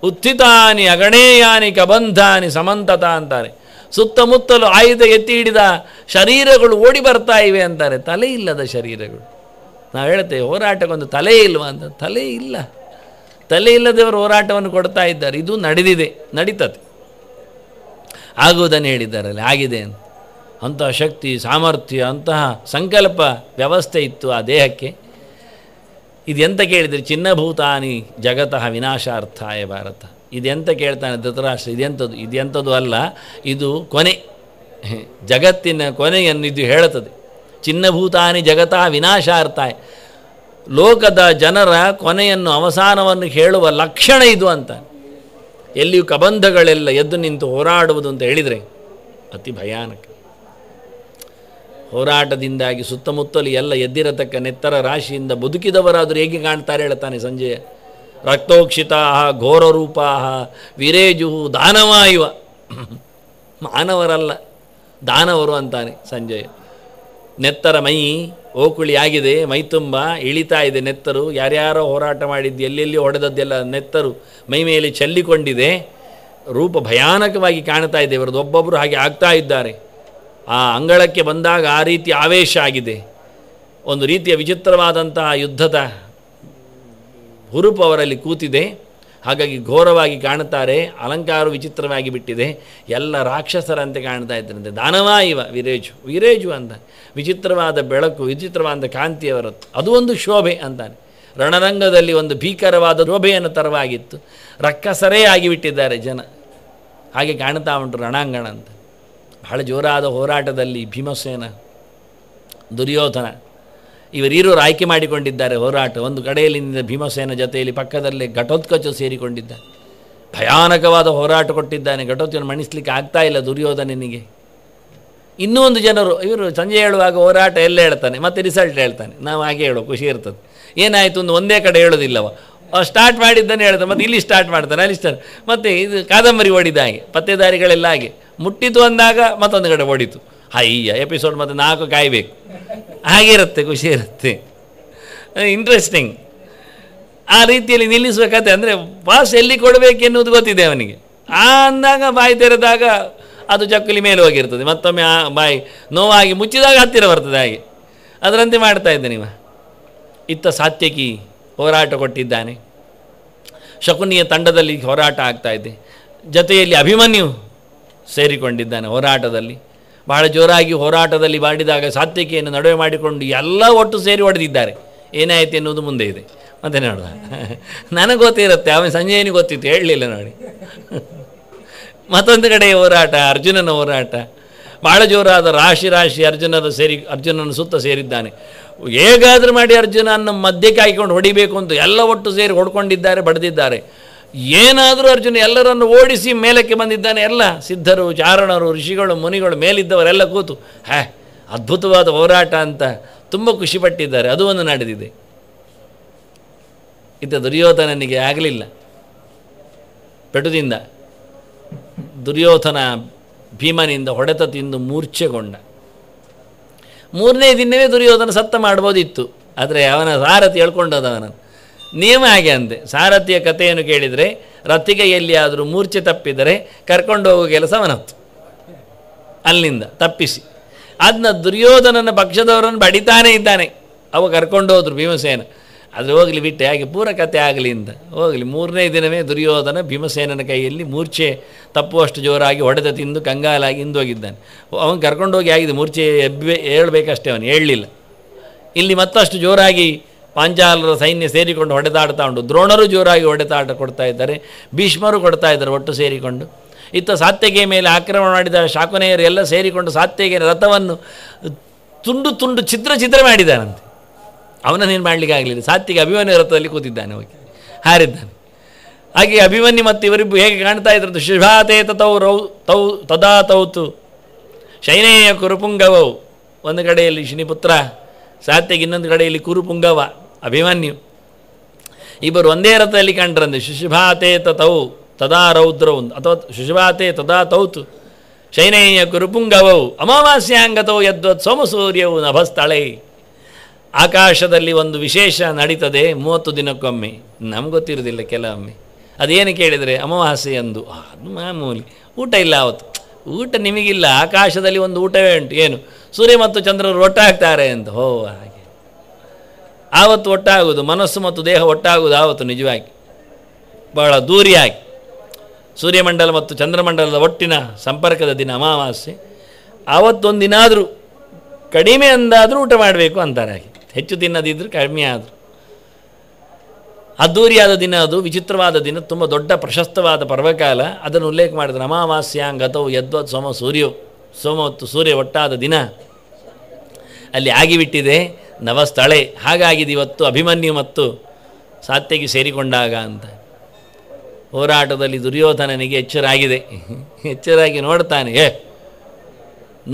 ಉತ್ಥಿತಾನಿ ಅಗಣೇಯಾನಿ ಕಬಂಧಾನಿ ಸಮಂತತ ಅಂತಾರೆ ಸುತ್ತಮುತ್ತಲು ಆಯುಧ ಎತ್ತಿ ಹಿಡಿದ ಶರೀರಗಳು ಓಡಿ ಬರ್ತಾ ಇವೆ ಅಂತಾರೆ ತಲೆ ಇಲ್ಲದ ಶರೀರಗಳು ನಾವು ಹೇಳ್ತೇವೆ ಹೋರಾಟಕ್ಕೊಂದು ತಲೆ ಇಲ್ವಾ ಅಂತ ತಲೆ ಇಲ್ಲ ತಲೆ ಇಲ್ಲದವರು ಹೋರಾಟವನ್ನು ಕೊಡ್ತಾ ಇದ್ದಾರೆ ಇದು ನಡೆದಿದೆ ನಡೀತದೆ ಆಗುವುದನ್ನು ಹೇಳಿದ್ದಾರಲ್ಲಿ ಆಗಿದೆ ಅಂತ ಅಂತಹ ಶಕ್ತಿ ಸಾಮರ್ಥ್ಯ ಅಂತಹ ಸಂಕಲ್ಪ ವ್ಯವಸ್ಥೆ ಇತ್ತು ಆ ದೇಹಕ್ಕೆ ಇದೆಂತ ಕೇಳಿದರೆ ಚಿನ್ನಭೂತಾನಿ ಜಗತಃ ವಿನಾಶಾರ್ಥಾಯ ಭಾರತ ಇದೆಂತ ಕೇಳ್ತಾನೆ ಧೃತರಾಷ್ಟ್ರ ಇದೆಂಥದ್ದು ಇದೆಂಥದ್ದು ಅಲ್ಲ ಇದು ಕೊನೆ ಜಗತ್ತಿನ ಕೊನೆಯನ್ನು ಇದು ಹೇಳುತ್ತದೆ ಚಿನ್ನಭೂತಾನಿ ಜಗತಃ ವಿನಾಶಾರ್ಥಾಯ ಲೋಕದ ಜನರ ಕೊನೆಯನ್ನು ಅವಸಾನವನ್ನು ಹೇಳುವ ಲಕ್ಷಣ ಇದು ಅಂತ ಎಲ್ಲಿಯೂ ಕಬಂಧಗಳೆಲ್ಲ ಎದ್ದು ನಿಂತು ಹೋರಾಡುವುದು ಅಂತ ಹೇಳಿದರೆ ಅತಿ ಭಯಾನಕ ಹೋರಾಟದಿಂದಾಗಿ ಸುತ್ತಮುತ್ತಲು ಎಲ್ಲ ಎದ್ದಿರತಕ್ಕ ನೆತ್ತರ ರಾಶಿಯಿಂದ ಬದುಕಿದವರಾದರೂ ಹೇಗೆ ಕಾಣ್ತಾರೆ ಹೇಳ್ತಾನೆ ಸಂಜೆಯ ರಕ್ತೋಕ್ಷಿತಾಹ ಘೋರ ವೀರೇಜು ದಾನವ ಇವ ಮಾನವರಲ್ಲ ದಾನವರು ಅಂತಾನೆ ಸಂಜಯ ನೆತ್ತರ ಮೈ ಆಗಿದೆ ಮೈ ತುಂಬ ಇಳಿತಾ ಇದೆ ನೆತ್ತರು ಯಾರ್ಯಾರೋ ಹೋರಾಟ ಮಾಡಿದ್ದು ಎಲ್ಲೆಲ್ಲಿ ಹೊಡೆದದ್ದೆಲ್ಲ ನೆತ್ತರು ಮೈ ಮೇಲೆ ಚಲ್ಲಿಕೊಂಡಿದೆ ರೂಪ ಭಯಾನಕವಾಗಿ ಕಾಣ್ತಾ ಇದೆ ಇವರದ್ದು ಒಬ್ಬೊಬ್ಬರು ಹಾಗೆ ಆಗ್ತಾ ಇದ್ದಾರೆ ಆ ಅಂಗಳಕ್ಕೆ ಬಂದಾಗ ಆ ರೀತಿ ಆವೇಶ ಆಗಿದೆ ಒಂದು ರೀತಿಯ ವಿಚಿತ್ರವಾದಂತಹ ಯುದ್ಧದ ಹುರುಪು ಅವರಲ್ಲಿ ಕೂತಿದೆ ಹಾಗಾಗಿ ಘೋರವಾಗಿ ಕಾಣುತ್ತಾರೆ ಅಲಂಕಾರ ವಿಚಿತ್ರವಾಗಿ ಬಿಟ್ಟಿದೆ ಎಲ್ಲ ರಾಕ್ಷಸರಂತೆ ಕಾಣ್ತಾ ಇದ್ದರಂತೆ ದಾನವ ಇವ ವಿರೇಜು ವಿರೇಜು ಅಂತ ವಿಚಿತ್ರವಾದ ಬೆಳಕು ವಿಚಿತ್ರವಾದ ಕಾಂತಿಯವರದ್ದು ಅದು ಒಂದು ಶೋಭೆ ಅಂತಾನೆ ರಣರಂಗದಲ್ಲಿ ಒಂದು ಭೀಕರವಾದ ಶೋಭೆಯನ್ನು ತರವಾಗಿತ್ತು ರಕ್ಕಸರೇ ಆಗಿಬಿಟ್ಟಿದ್ದಾರೆ ಜನ ಹಾಗೆ ಕಾಣ್ತಾ ಉಂಟು ರಣಾಂಗಣ ಅಂತ ಬಹಳ ಜೋರಾದ ಹೋರಾಟದಲ್ಲಿ ಭೀಮಸೇನ ದುರ್ಯೋಧನ ಇರೋರು ಆಯ್ಕೆ ಮಾಡಿಕೊಂಡಿದ್ದಾರೆ ಹೋರಾಟ ಒಂದು ನಿಂತ ಭೀಮಸೇನ ಜೊತೆಯಲ್ಲಿ ಪಕ್ಕದಲ್ಲೇ ಘಟೋತ್ಕಚ ಸೇರಿಕೊಂಡಿದ್ದ ಭಯಾನಕವಾದ ಹೋರಾಟ ಕೊಟ್ಟಿದ್ದಾನೆ ಘಟೋತ್ಕನ ಮಣಿಸ್ಲಿಕ್ಕೆ ಆಗ್ತಾ ಇಲ್ಲ ದುರ್ಯೋಧನನಿಗೆ ಇನ್ನೂ ಒಂದು ಜನರು ಇವರು ಸಂಜೆ ಹೇಳುವಾಗ ಹೋರಾಟ ಎಲ್ಲ ಹೇಳ್ತಾನೆ ಮತ್ತೆ ರಿಸಲ್ಟ್ ಹೇಳ್ತಾನೆ ನಾವು ಹಾಗೆ ಹೇಳೋ ಖುಷಿ ಇರ್ತದೆ ಏನಾಯಿತು ಒಂದು ಒಂದೇ ಕಡೆ ಹೇಳೋದಿಲ್ಲವ ಸ್ಟಾರ್ಟ್ ಮಾಡಿದ್ದಾನೆ ಹೇಳ್ತಾನೆ ಮತ್ತು ಇಲ್ಲಿ ಸ್ಟಾರ್ಟ್ ಮಾಡ್ತಾನೆ ಅಲ್ಲಿ ಸ್ಟಾರ್ಟ್ ಮತ್ತು ಇದು ಕಾದಂಬರಿ ಓಡಿದ ಹಾಗೆ ಪತ್ತೆದಾರಿಗಳೆಲ್ಲ ಹಾಗೆ ಮುಟ್ಟಿತು ಅಂದಾಗ ಮತ್ತೊಂದು ಕಡೆ ಹೊಡಿತು ಅಯ್ಯ ಎಪಿಸೋಡ್ ಮತ್ತು ನಾಲ್ಕು ಕಾಯಬೇಕು ಹಾಗೆ ಖುಷಿ ಇರುತ್ತೆ ಇಂಟ್ರೆಸ್ಟಿಂಗ್ ಆ ರೀತಿಯಲ್ಲಿ ನಿಲ್ಲಿಸುವ ಕತೆ ಅಂದರೆ ಪಾಸ್ ಎಲ್ಲಿ ಎನ್ನುವುದು ಗೊತ್ತಿದೆ ಅವನಿಗೆ ಆ ಅಂದಾಗ ಬಾಯಿ ತೆರೆದಾಗ ಅದು ಚಕ್ಕಲಿ ಮೇಲೆ ಹೋಗಿರ್ತದೆ ಮತ್ತೊಮ್ಮೆ ಆ ಬಾಯಿ ನೋವಾಗಿ ಮುಚ್ಚಿದಾಗ ಹತ್ತಿರ ಬರ್ತದೆ ಹಾಗೆ ಅದರಂತೆ ಮಾಡ್ತಾ ಇದ್ದೆ ನೀವು ಇತ್ತ ಸಾತ್ಯಕಿ ಹೋರಾಟ ಕೊಟ್ಟಿದ್ದಾನೆ ಶಕುನಿಯ ತಂಡದಲ್ಲಿ ಹೋರಾಟ ಆಗ್ತಾ ಇದೆ ಜೊತೆಯಲ್ಲಿ ಅಭಿಮನ್ಯು ಸೇರಿಕೊಂಡಿದ್ದಾನೆ ಹೋರಾಟದಲ್ಲಿ ಬಹಳ ಜೋರಾಗಿ ಹೋರಾಟದಲ್ಲಿ ಮಾಡಿದಾಗ ಸಾತ್ವಿಕೆಯನ್ನು ನಡುವೆ ಮಾಡಿಕೊಂಡು ಎಲ್ಲ ಒಟ್ಟು ಸೇರಿ ಹೊಡೆದಿದ್ದಾರೆ ಏನಾಯಿತು ಎನ್ನುವುದು ಮುಂದೆ ಇದೆ ಮತ್ತೆ ನೋಡುವ ನನಗೆ ಗೊತ್ತಿರುತ್ತೆ ಅವನು ಸಂಜಯನಿಗೆ ಗೊತ್ತಿತ್ತು ಹೇಳಲಿಲ್ಲ ನೋಡಿ ಮತ್ತೊಂದು ಕಡೆ ಹೋರಾಟ ಅರ್ಜುನನ ಹೋರಾಟ ಭಾಳ ಜೋರಾದ ರಾಶಿ ರಾಶಿ ಅರ್ಜುನದ ಸೇರಿ ಅರ್ಜುನನ ಸುತ್ತ ಸೇರಿದ್ದಾನೆ ಹೇಗಾದರೂ ಮಾಡಿ ಅರ್ಜುನನ ಮಧ್ಯಕ್ಕೆ ಹಾಕಿಕೊಂಡು ಹೊಡಿಬೇಕು ಅಂತ ಎಲ್ಲ ಒಟ್ಟು ಸೇರಿ ಹೊಡ್ಕೊಂಡಿದ್ದಾರೆ ಬಡಿದಿದ್ದಾರೆ ಏನಾದರೂ ಅರ್ಜುನ ಎಲ್ಲರನ್ನು ಓಡಿಸಿ ಮೇಲಕ್ಕೆ ಬಂದಿದ್ದಾನೆ ಎಲ್ಲ ಸಿದ್ಧರು ಚಾರಣರು ಋಷಿಗಳು ಮುನಿಗಳು ಮೇಲಿದ್ದವರೆಲ್ಲ ಕೂತು ಹ್ಯಾ ಅದ್ಭುತವಾದ ಹೋರಾಟ ಅಂತ ತುಂಬ ಖುಷಿಪಟ್ಟಿದ್ದಾರೆ ಅದು ಒಂದು ನಡೆದಿದೆ ಇತ್ತ ದುರ್ಯೋಧನನಿಗೆ ಆಗಲಿಲ್ಲ ಪೆಟುದಿಂದ ದುರ್ಯೋಧನ ಭೀಮನಿಂದ ಹೊಡೆತ ತಿಂದು ಮೂರ್ಛೆಗೊಂಡ ಮೂರನೇ ದಿನವೇ ದುರ್ಯೋಧನ ಸತ್ತ ಮಾಡ್ಬೋದಿತ್ತು ಆದರೆ ಅವನ ಸಾರಥಿ ಹೇಳ್ಕೊಂಡದವನನ್ನು ನಿಯಮ ಹಾಗೆ ಅಂದೆ ಸಾರಥಿಯ ಕಥೆಯನ್ನು ಕೇಳಿದರೆ ರತಿಗೆ ಆದರೂ ಮೂರ್ಛೆ ತಪ್ಪಿದರೆ ಕರ್ಕೊಂಡು ಹೋಗೋ ಕೆಲಸವನತ್ತು ಅಲ್ಲಿಂದ ತಪ್ಪಿಸಿ ಅದನ್ನ ದುರ್ಯೋಧನನ ಪಕ್ಷದವರನ್ನು ಬಡಿತಾನೆ ಇದ್ದಾನೆ ಅವು ಕರ್ಕೊಂಡು ಹೋದ್ರು ಭೀಮಸೇನ ಆದರೆ ಹೋಗಲಿ ಬಿಟ್ಟೆ ಹಾಗೆ ಪೂರ ಕತೆ ಆಗಲಿ ಅಂತ ಹೋಗಲಿ ಮೂರನೇ ದಿನವೇ ದುರ್ಯೋಧನ ಭೀಮಸೇನನ ಕೈಯಲ್ಲಿ ಮೂರ್ಛೆ ತಪ್ಪುವಷ್ಟು ಜೋರಾಗಿ ಹೊಡೆದ ತಿಂದು ಕಂಗಾಲಾಗಿ ಹಿಂದೋಗಿದ್ದಾನೆ ಅವನು ಕರ್ಕೊಂಡೋಗಿ ಆಗಿದೆ ಮೂರ್ಛೆ ಎಬ್ಬೆ ಹೇಳಬೇಕಷ್ಟೇ ಅವನು ಹೇಳಲಿಲ್ಲ ಇಲ್ಲಿ ಮತ್ತಷ್ಟು ಜೋರಾಗಿ ಪಾಂಚಾಲರ ಸೈನ್ಯ ಸೇರಿಕೊಂಡು ಹೊಡೆದಾಡ್ತಾ ಉಂಟು ದ್ರೋಣರು ಜೋರಾಗಿ ಹೊಡೆದಾಟ ಕೊಡ್ತಾ ಇದ್ದಾರೆ ಭೀಷ್ಮರು ಕೊಡ್ತಾ ಇದ್ದಾರೆ ಒಟ್ಟು ಸೇರಿಕೊಂಡು ಇತ್ತ ಸಾತ್ಯಗೆ ಮೇಲೆ ಆಕ್ರಮಣ ಮಾಡಿದ ಶಾಕುನೆಯರು ಎಲ್ಲ ಸೇರಿಕೊಂಡು ಸಾತ್ಯಗೆ ರಥವನ್ನು ತುಂಡು ತುಂಡು ಚಿತ್ರ ಚಿತ್ರ ಮಾಡಿದ್ದಾನಂತೆ ಅವನನ್ನೇನು ಮಾಡಲಿಕ್ಕೆ ಆಗಲಿಲ್ಲ ಸಾತ್ಯಗೆ ಅಭಿಮಾನಿ ರಥದಲ್ಲಿ ಕೂತಿದ್ದಾನೆ ಹೋಗಿ ಹಾರಿದ್ದಾನೆ ಹಾಗೆ ಅಭಿಮನ್ಯು ಮತ್ತು ಇವರಿಬ್ಬರು ಹೇಗೆ ಕಾಣ್ತಾ ಇದ್ರದ್ದು ಶುಭಾತೇತ ತೌ ರೌ ತೌ ತದಾ ತೌತು ಶೈನೇಯ ಕುರುಪುಂಗವವು ಒಂದು ಕಡೆಯಲ್ಲಿ ಶಿನಿಪುತ್ರ ಸಾತ್ಯಗೆ ಇನ್ನೊಂದು ಕಡೆಯಲ್ಲಿ ಕುರುಪುಂಗವ ಅಭಿಮನ್ಯು ಇಬ್ಬರು ಒಂದೇ ರಥದಲ್ಲಿ ಕಂಡ್ರಂದೆ ಶುಶುಭಾತೆ ತೌ ತದಾ ರೌದ್ರವು ಅಥವಾ ಶುಶುಭಾತೆ ತದಾ ತೌತು ಶೈನಯ್ಯ ಕುರುಪುಂಗವೌ ಅಮಾವಾಸ್ಯಾಂಗತೌ ಯದ್ವತ್ ಸೋಮಸೂರ್ಯವು ನಭಸ್ಥಳೈ ಆಕಾಶದಲ್ಲಿ ಒಂದು ವಿಶೇಷ ನಡೀತದೆ ಮೂವತ್ತು ದಿನಕ್ಕೊಮ್ಮೆ ನಮ್ಗೆ ಗೊತ್ತಿರೋದಿಲ್ಲ ಕೆಲವೊಮ್ಮೆ ಅದೇನು ಕೇಳಿದರೆ ಅಮಾವಾಸ್ಯೆ ಎಂದು ಅದು ಮಾಮೂಲಿ ಊಟ ಇಲ್ಲ ಅವತ್ತು ಊಟ ನಿಮಗಿಲ್ಲ ಆಕಾಶದಲ್ಲಿ ಒಂದು ಊಟವೇ ಉಂಟು ಏನು ಸೂರ್ಯ ಮತ್ತು ಚಂದ್ರರು ಒಟ್ಟಾಗ್ತಾರೆ ಅಂತ ಹೋ ಹಾಗೆ ಆವತ್ತು ಒಟ್ಟಾಗುವುದು ಮನಸ್ಸು ಮತ್ತು ದೇಹ ಒಟ್ಟಾಗುವುದು ಆವತ್ತು ನಿಜವಾಗಿ ಬಹಳ ದೂರಿಯಾಗಿ ಸೂರ್ಯಮಂಡಲ ಮತ್ತು ಚಂದ್ರಮಂಡಲದ ಒಟ್ಟಿನ ಸಂಪರ್ಕದ ದಿನ ಅಮಾವಾಸ್ಯೆ ಆವತ್ತೊಂದು ದಿನ ಆದರೂ ಕಡಿಮೆ ಅಂದಾದರೂ ಊಟ ಮಾಡಬೇಕು ಅಂತಾರೆ ಹೆಚ್ಚು ತಿನ್ನದಿದ್ದರೂ ಕಡಿಮೆ ಆದರೂ ಅದ್ದೂರಿಯಾದ ದಿನ ಅದು ವಿಚಿತ್ರವಾದ ದಿನ ತುಂಬ ದೊಡ್ಡ ಪ್ರಶಸ್ತವಾದ ಪರ್ವಕಾಲ ಅದನ್ನು ಉಲ್ಲೇಖ ಮಾಡಿದ್ರೆ ಅಮಾವಾಸ್ಯಾಂಗತವು ಯದ್ವತ್ ಸೋಮ ಸೂರ್ಯೋ ಸೋಮ ಮತ್ತು ಸೂರ್ಯ ಒಟ್ಟಾದ ದಿನ ಅಲ್ಲಿ ಆಗಿಬಿಟ್ಟಿದೆ ನವಸ್ಥಳೆ ಹಾಗಾಗಿದೆ ಇವತ್ತು ಅಭಿಮನ್ಯು ಮತ್ತು ಸಾತ್ಯಕ್ಕೆ ಸೇರಿಕೊಂಡಾಗ ಅಂತ ಹೋರಾಟದಲ್ಲಿ ದುರ್ಯೋಧನನಿಗೆ ಎಚ್ಚರಾಗಿದೆ ಎಚ್ಚರಾಗಿ ನೋಡ್ತಾನೆ ಏ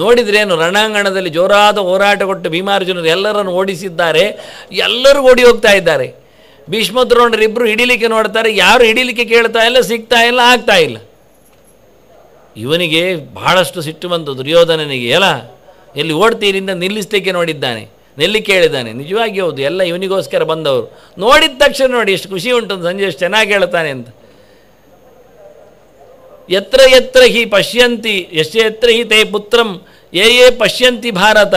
ನೋಡಿದ್ರೇನು ರಣಾಂಗಣದಲ್ಲಿ ಜೋರಾದ ಹೋರಾಟ ಕೊಟ್ಟು ಭೀಮಾರ್ಜುನರು ಎಲ್ಲರನ್ನು ಓಡಿಸಿದ್ದಾರೆ ಎಲ್ಲರೂ ಓಡಿ ಹೋಗ್ತಾ ಇದ್ದಾರೆ ಭೀಷ್ಮ ದ್ರೋಣರಿಬ್ಬರು ಹಿಡಿಲಿಕ್ಕೆ ನೋಡ್ತಾರೆ ಯಾರು ಹಿಡಿಲಿಕ್ಕೆ ಕೇಳ್ತಾ ಇಲ್ಲ ಸಿಗ್ತಾ ಇಲ್ಲ ಆಗ್ತಾ ಇಲ್ಲ ಇವನಿಗೆ ಬಹಳಷ್ಟು ಸಿಟ್ಟು ಬಂತು ದುರ್ಯೋಧನನಿಗೆ ಎಲ್ಲ ಎಲ್ಲಿ ಓಡ್ತೀರಿಂದ ನಿಲ್ಲಿಸಲಿಕ್ಕೆ ನೋಡಿದ್ದಾನೆ ನೆಲ್ಲಿ ಕೇಳಿದ್ದಾನೆ ನಿಜವಾಗಿ ಹೌದು ಎಲ್ಲ ಇವನಿಗೋಸ್ಕರ ಬಂದವರು ನೋಡಿದ ತಕ್ಷಣ ನೋಡಿ ಎಷ್ಟು ಖುಷಿ ಉಂಟು ಸಂಜೆ ಎಷ್ಟು ಚೆನ್ನಾಗಿ ಹೇಳ್ತಾನೆ ಅಂತ ಎತ್ರ ಎತ್ರ ಹಿ ಪಶ್ಯಂತಿ ಎಷ್ಟೇ ಎತ್ರ ಹಿ ತೇ ಪುತ್ರಂ ಯೇ ಯೇ ಪಶ್ಯಂತಿ ಭಾರತ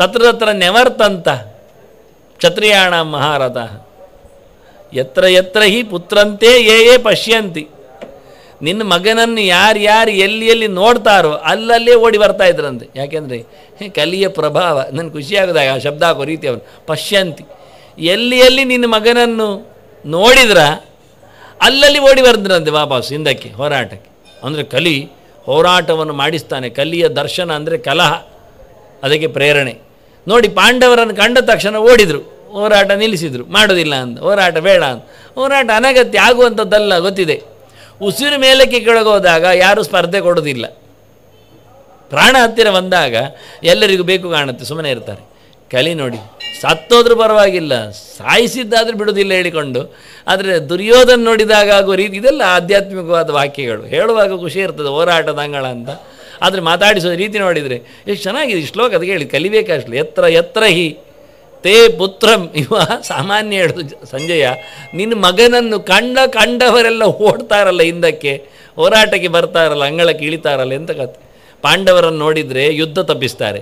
ತತ್ರ ತತ್ರ ನೆವರ್ತಂತ ಕ್ಷತ್ರಿಯಾಣ ಮಹಾರಥ ಎತ್ರ ಎತ್ರ ಹಿ ಪುತ್ರಂತೆ ಏ ಏ ಪಶ್ಯಂತಿ ನಿನ್ನ ಮಗನನ್ನು ಯಾರ್ಯಾರು ಎಲ್ಲಿ ಎಲ್ಲಿ ನೋಡ್ತಾರೋ ಅಲ್ಲಲ್ಲೇ ಓಡಿ ಬರ್ತಾ ಇದ್ರಂತೆ ಯಾಕೆಂದರೆ ಕಲಿಯ ಪ್ರಭಾವ ನನ್ನ ಖುಷಿಯಾಗದಾಗ ಆ ಶಬ್ದ ಹಾಕೋ ರೀತಿ ಅವನು ಪಶ್ಯಂತಿ ಎಲ್ಲಿ ಎಲ್ಲಿ ನಿನ್ನ ಮಗನನ್ನು ನೋಡಿದ್ರ ಅಲ್ಲಲ್ಲಿ ಓಡಿ ಬರ್ದ್ರಂತೆ ವಾಪಸ್ ಹಿಂದಕ್ಕೆ ಹೋರಾಟಕ್ಕೆ ಅಂದರೆ ಕಲಿ ಹೋರಾಟವನ್ನು ಮಾಡಿಸ್ತಾನೆ ಕಲಿಯ ದರ್ಶನ ಅಂದರೆ ಕಲಹ ಅದಕ್ಕೆ ಪ್ರೇರಣೆ ನೋಡಿ ಪಾಂಡವರನ್ನು ಕಂಡ ತಕ್ಷಣ ಓಡಿದರು ಹೋರಾಟ ನಿಲ್ಲಿಸಿದರು ಮಾಡೋದಿಲ್ಲ ಅಂತ ಹೋರಾಟ ಬೇಡ ಅಂತ ಹೋರಾಟ ಅನಗತ್ಯ ಆಗುವಂಥದ್ದಲ್ಲ ಗೊತ್ತಿದೆ ಉಸಿರು ಮೇಲಕ್ಕೆ ಕೆಳಗೋದಾಗ ಯಾರೂ ಸ್ಪರ್ಧೆ ಕೊಡೋದಿಲ್ಲ ಪ್ರಾಣ ಹತ್ತಿರ ಬಂದಾಗ ಎಲ್ಲರಿಗೂ ಬೇಕು ಕಾಣುತ್ತೆ ಸುಮ್ಮನೆ ಇರ್ತಾರೆ ಕಲಿ ನೋಡಿ ಸತ್ತೋದ್ರೂ ಪರವಾಗಿಲ್ಲ ಸಾಯಿಸಿದ್ದಾದರೂ ಬಿಡೋದಿಲ್ಲ ಹೇಳಿಕೊಂಡು ಆದರೆ ದುರ್ಯೋಧನ ನೋಡಿದಾಗ ಆಗೋ ರೀತಿ ಇದೆಲ್ಲ ಆಧ್ಯಾತ್ಮಿಕವಾದ ವಾಕ್ಯಗಳು ಹೇಳುವಾಗ ಖುಷಿ ಇರ್ತದೆ ಹೋರಾಟದ ಅಂಗಳ ಅಂತ ಆದರೆ ಮಾತಾಡಿಸೋ ರೀತಿ ನೋಡಿದರೆ ಎಷ್ಟು ಚೆನ್ನಾಗಿದೆ ಈ ಶ್ಲೋಕ ಅದಕ್ಕೆ ಹೇಳಿ ಕಲಿಬೇಕಷ್ಟು ಎತ್ತರ ಎತ್ತರ ಹಿ ತೇ ಪುತ್ರಂ ಇವ ಸಾಮಾನ್ಯ ಹೇಳೋದು ಸಂಜಯ ನಿನ್ನ ಮಗನನ್ನು ಕಂಡ ಕಂಡವರೆಲ್ಲ ಓಡ್ತಾರಲ್ಲ ಹಿಂದಕ್ಕೆ ಹೋರಾಟಕ್ಕೆ ಬರ್ತಾರಲ್ಲ ಅಂಗಳಕ್ಕೆ ಇಳಿತಾರಲ್ಲ ಎಂತ ಕತೆ ಪಾಂಡವರನ್ನು ನೋಡಿದರೆ ಯುದ್ಧ ತಪ್ಪಿಸ್ತಾರೆ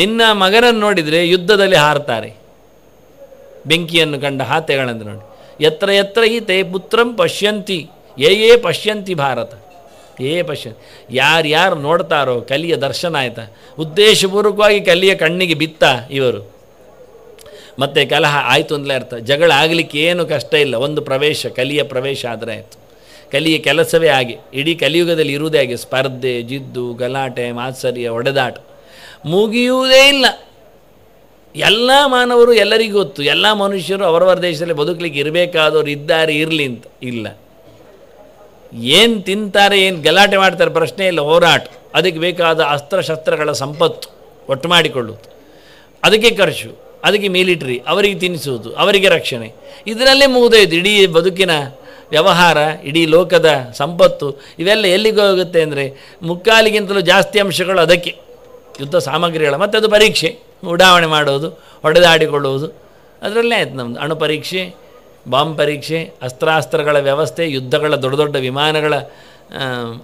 ನಿನ್ನ ಮಗನನ್ನು ನೋಡಿದರೆ ಯುದ್ಧದಲ್ಲಿ ಹಾರ್ತಾರೆ ಬೆಂಕಿಯನ್ನು ಕಂಡ ಹಾತೆಗಳನ್ನು ನೋಡಿ ಎತ್ತರ ಎತ್ತರ ಈ ತೇ ಪುತ್ರಂ ಪಶ್ಯಂತಿ ಏ ಏ ಪಶ್ಯಂತಿ ಭಾರತ ಏ ಪಶ್ಯಂತಿ ಯಾರ್ಯಾರು ನೋಡ್ತಾರೋ ಕಲಿಯ ದರ್ಶನ ಆಯ್ತಾ ಉದ್ದೇಶಪೂರ್ವಕವಾಗಿ ಕಲಿಯ ಕಣ್ಣಿಗೆ ಬಿತ್ತ ಇವರು ಮತ್ತು ಕಲಹ ಆಯಿತು ಅಂದಲೇ ಅರ್ಥ ಜಗಳ ಆಗಲಿಕ್ಕೆ ಏನು ಕಷ್ಟ ಇಲ್ಲ ಒಂದು ಪ್ರವೇಶ ಕಲಿಯ ಪ್ರವೇಶ ಆದರೆ ಆಯಿತು ಕಲಿಯ ಕೆಲಸವೇ ಆಗಿ ಇಡೀ ಕಲಿಯುಗದಲ್ಲಿ ಇರುವುದೇ ಆಗಿ ಸ್ಪರ್ಧೆ ಜಿದ್ದು ಗಲಾಟೆ ಮಾತ್ಸರ್ಯ ಒಡೆದಾಟ ಮುಗಿಯುವುದೇ ಇಲ್ಲ ಎಲ್ಲ ಮಾನವರು ಎಲ್ಲರಿಗೂ ಗೊತ್ತು ಎಲ್ಲ ಮನುಷ್ಯರು ಅವರವರ ದೇಶದಲ್ಲಿ ಬದುಕಲಿಕ್ಕೆ ಇರಬೇಕಾದವರು ಇದ್ದಾರೆ ಇರಲಿ ಅಂತ ಇಲ್ಲ ಏನು ತಿಂತಾರೆ ಏನು ಗಲಾಟೆ ಮಾಡ್ತಾರೆ ಪ್ರಶ್ನೆ ಇಲ್ಲ ಹೋರಾಟ ಅದಕ್ಕೆ ಬೇಕಾದ ಅಸ್ತ್ರಶಸ್ತ್ರಗಳ ಸಂಪತ್ತು ಒಟ್ಟು ಮಾಡಿಕೊಳ್ಳುತ್ತೆ ಅದಕ್ಕೆ ಖರ್ಚು ಅದಕ್ಕೆ ಮಿಲಿಟ್ರಿ ಅವರಿಗೆ ತಿನ್ನಿಸುವುದು ಅವರಿಗೆ ರಕ್ಷಣೆ ಇದರಲ್ಲೇ ಮುಗಿದೋಯ್ತು ಇಡೀ ಬದುಕಿನ ವ್ಯವಹಾರ ಇಡೀ ಲೋಕದ ಸಂಪತ್ತು ಇವೆಲ್ಲ ಎಲ್ಲಿಗೆ ಹೋಗುತ್ತೆ ಅಂದರೆ ಮುಕ್ಕಾಲಿಗಿಂತಲೂ ಜಾಸ್ತಿ ಅಂಶಗಳು ಅದಕ್ಕೆ ಯುದ್ಧ ಸಾಮಗ್ರಿಗಳ ಮತ್ತು ಅದು ಪರೀಕ್ಷೆ ಉಡಾವಣೆ ಮಾಡೋದು ಹೊಡೆದಾಡಿಕೊಳ್ಳುವುದು ಅದರಲ್ಲೇ ಆಯಿತು ನಮ್ಮದು ಅಣು ಪರೀಕ್ಷೆ ಬಾಂಬ್ ಪರೀಕ್ಷೆ ಅಸ್ತ್ರಾಸ್ತ್ರಗಳ ವ್ಯವಸ್ಥೆ ಯುದ್ಧಗಳ ದೊಡ್ಡ ದೊಡ್ಡ ವಿಮಾನಗಳ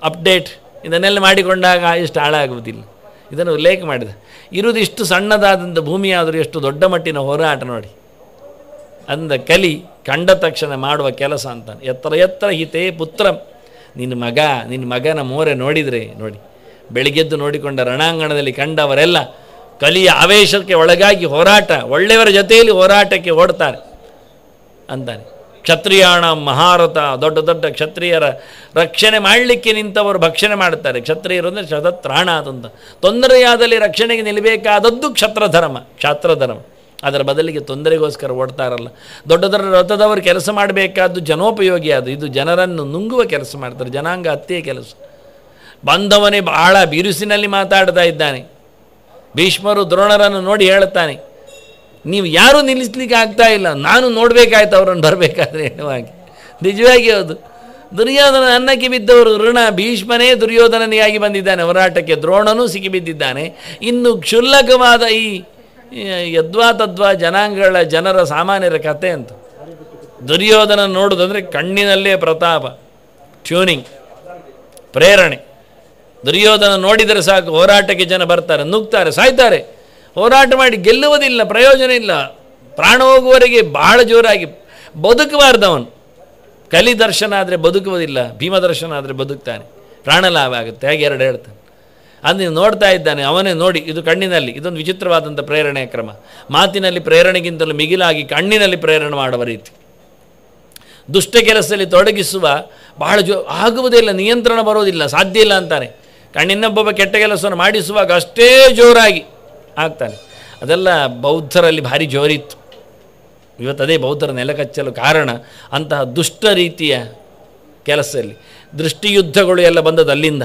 ಅಪ್ಡೇಟ್ ಇದನ್ನೆಲ್ಲ ಮಾಡಿಕೊಂಡಾಗ ಇಷ್ಟು ಹಾಳಾಗುವುದಿಲ್ಲ ಇದನ್ನು ಉಲ್ಲೇಖ ಮಾಡಿದೆ ಇರುವುದಿಷ್ಟು ಸಣ್ಣದಾದಂಥ ಭೂಮಿಯಾದರೂ ಎಷ್ಟು ದೊಡ್ಡ ಮಟ್ಟಿನ ಹೋರಾಟ ನೋಡಿ ಅಂದ ಕಲಿ ಕಂಡ ತಕ್ಷಣ ಮಾಡುವ ಕೆಲಸ ಅಂತಾನೆ ಎತ್ತರ ಎತ್ತರ ಹಿತೇ ಪುತ್ರ ನಿನ್ನ ಮಗ ನಿನ್ನ ಮಗನ ಮೋರೆ ನೋಡಿದರೆ ನೋಡಿ ಬೆಳಗ್ಗೆದ್ದು ನೋಡಿಕೊಂಡ ರಣಾಂಗಣದಲ್ಲಿ ಕಂಡವರೆಲ್ಲ ಕಲಿಯ ಆವೇಶಕ್ಕೆ ಒಳಗಾಗಿ ಹೋರಾಟ ಒಳ್ಳೆಯವರ ಜೊತೆಯಲ್ಲಿ ಹೋರಾಟಕ್ಕೆ ಓಡ್ತಾರೆ ಅಂತಾನೆ ಕ್ಷತ್ರಿಯಾಣ ಮಹಾರಥ ದೊಡ್ಡ ದೊಡ್ಡ ಕ್ಷತ್ರಿಯರ ರಕ್ಷಣೆ ಮಾಡಲಿಕ್ಕೆ ನಿಂತವರು ಭಕ್ಷಣೆ ಮಾಡ್ತಾರೆ ಕ್ಷತ್ರಿಯರು ಅಂದರೆ ಶತತ್ರಾಣ ಆದಂತ ತೊಂದರೆಯಾದಲ್ಲಿ ರಕ್ಷಣೆಗೆ ನಿಲ್ಲಬೇಕಾದದ್ದು ಕ್ಷತ್ರಧರ್ಮ ಕ್ಷಾತ್ರಧರ್ಮ ಅದರ ಬದಲಿಗೆ ತೊಂದರೆಗೋಸ್ಕರ ಓಡ್ತಾರಲ್ಲ ದೊಡ್ಡ ದೊಡ್ಡ ರಥದವರು ಕೆಲಸ ಮಾಡಬೇಕಾದ್ದು ಜನೋಪಯೋಗಿ ಅದು ಇದು ಜನರನ್ನು ನುಂಗುವ ಕೆಲಸ ಮಾಡ್ತಾರೆ ಜನಾಂಗ ಅತ್ತೆಯ ಕೆಲಸ ಬಂದವನೇ ಬಹಳ ಬಿರುಸಿನಲ್ಲಿ ಮಾತಾಡ್ತಾ ಇದ್ದಾನೆ ಭೀಷ್ಮರು ದ್ರೋಣರನ್ನು ನೋಡಿ ಹೇಳ್ತಾನೆ ನೀವು ಯಾರೂ ನಿಲ್ಲಿಸ್ಲಿಕ್ಕೆ ಆಗ್ತಾ ಇಲ್ಲ ನಾನು ನೋಡಬೇಕಾಯ್ತು ಅವರನ್ನು ಬರಬೇಕಾದ್ರೆ ಏನವಾಗಿ ನಿಜವಾಗಿ ಹೌದು ದುರ್ಯೋಧನ ಅನ್ನಕ್ಕೆ ಬಿದ್ದವರು ಋಣ ಭೀಷ್ಮನೇ ದುರ್ಯೋಧನನಿಗಾಗಿ ಬಂದಿದ್ದಾನೆ ಹೋರಾಟಕ್ಕೆ ದ್ರೋಣನೂ ಸಿಕ್ಕಿಬಿದ್ದಿದ್ದಾನೆ ಇನ್ನು ಕ್ಷುಲ್ಲಕವಾದ ಈ ಯದ್ವಾ ತದ್ವಾ ಜನಾಂಗಗಳ ಜನರ ಸಾಮಾನ್ಯರ ಕತೆ ಅಂತ ದುರ್ಯೋಧನ ನೋಡೋದಂದರೆ ಕಣ್ಣಿನಲ್ಲೇ ಪ್ರತಾಪ ಟ್ಯೂನಿಂಗ್ ಪ್ರೇರಣೆ ದುರ್ಯೋಧನ ನೋಡಿದರೆ ಸಾಕು ಹೋರಾಟಕ್ಕೆ ಜನ ಬರ್ತಾರೆ ನುಗ್ತಾರೆ ಸಾಯ್ತಾರೆ ಹೋರಾಟ ಮಾಡಿ ಗೆಲ್ಲುವುದಿಲ್ಲ ಪ್ರಯೋಜನ ಇಲ್ಲ ಪ್ರಾಣ ಹೋಗುವವರೆಗೆ ಬಹಳ ಜೋರಾಗಿ ಬದುಕಬಾರ್ದು ಅವನು ಕಲಿ ದರ್ಶನ ಆದರೆ ಬದುಕುವುದಿಲ್ಲ ಭೀಮ ದರ್ಶನ ಆದರೆ ಬದುಕ್ತಾನೆ ಪ್ರಾಣ ಲಾಭ ಆಗುತ್ತೆ ಹಾಗೆ ಎರಡು ಹೇಳ್ತಾನೆ ಅದು ನೋಡ್ತಾ ಇದ್ದಾನೆ ಅವನೇ ನೋಡಿ ಇದು ಕಣ್ಣಿನಲ್ಲಿ ಇದೊಂದು ವಿಚಿತ್ರವಾದಂಥ ಪ್ರೇರಣೆಯ ಕ್ರಮ ಮಾತಿನಲ್ಲಿ ಪ್ರೇರಣೆಗಿಂತಲೂ ಮಿಗಿಲಾಗಿ ಕಣ್ಣಿನಲ್ಲಿ ಪ್ರೇರಣೆ ಮಾಡುವ ರೀತಿ ದುಷ್ಟ ಕೆಲಸದಲ್ಲಿ ತೊಡಗಿಸುವ ಬಹಳ ಜೋ ಆಗುವುದಿಲ್ಲ ನಿಯಂತ್ರಣ ಬರೋದಿಲ್ಲ ಸಾಧ್ಯ ಇಲ್ಲ ಅಂತಾನೆ ಕಣ್ಣಿನೊಬ್ಬೊಬ್ಬ ಕೆಟ್ಟ ಕೆಲಸವನ್ನು ಮಾಡಿಸುವಾಗ ಅಷ್ಟೇ ಜೋರಾಗಿ ಆಗ್ತಾನೆ ಅದೆಲ್ಲ ಬೌದ್ಧರಲ್ಲಿ ಭಾರಿ ಜೋರಿತ್ತು ಇವತ್ತು ಅದೇ ಬೌದ್ಧರ ನೆಲಕಚ್ಚಲು ಕಾರಣ ಅಂತಹ ದುಷ್ಟ ರೀತಿಯ ಕೆಲಸದಲ್ಲಿ ದೃಷ್ಟಿಯುದ್ಧಗಳು ಎಲ್ಲ ಬಂದದ್ದು ಅಲ್ಲಿಂದ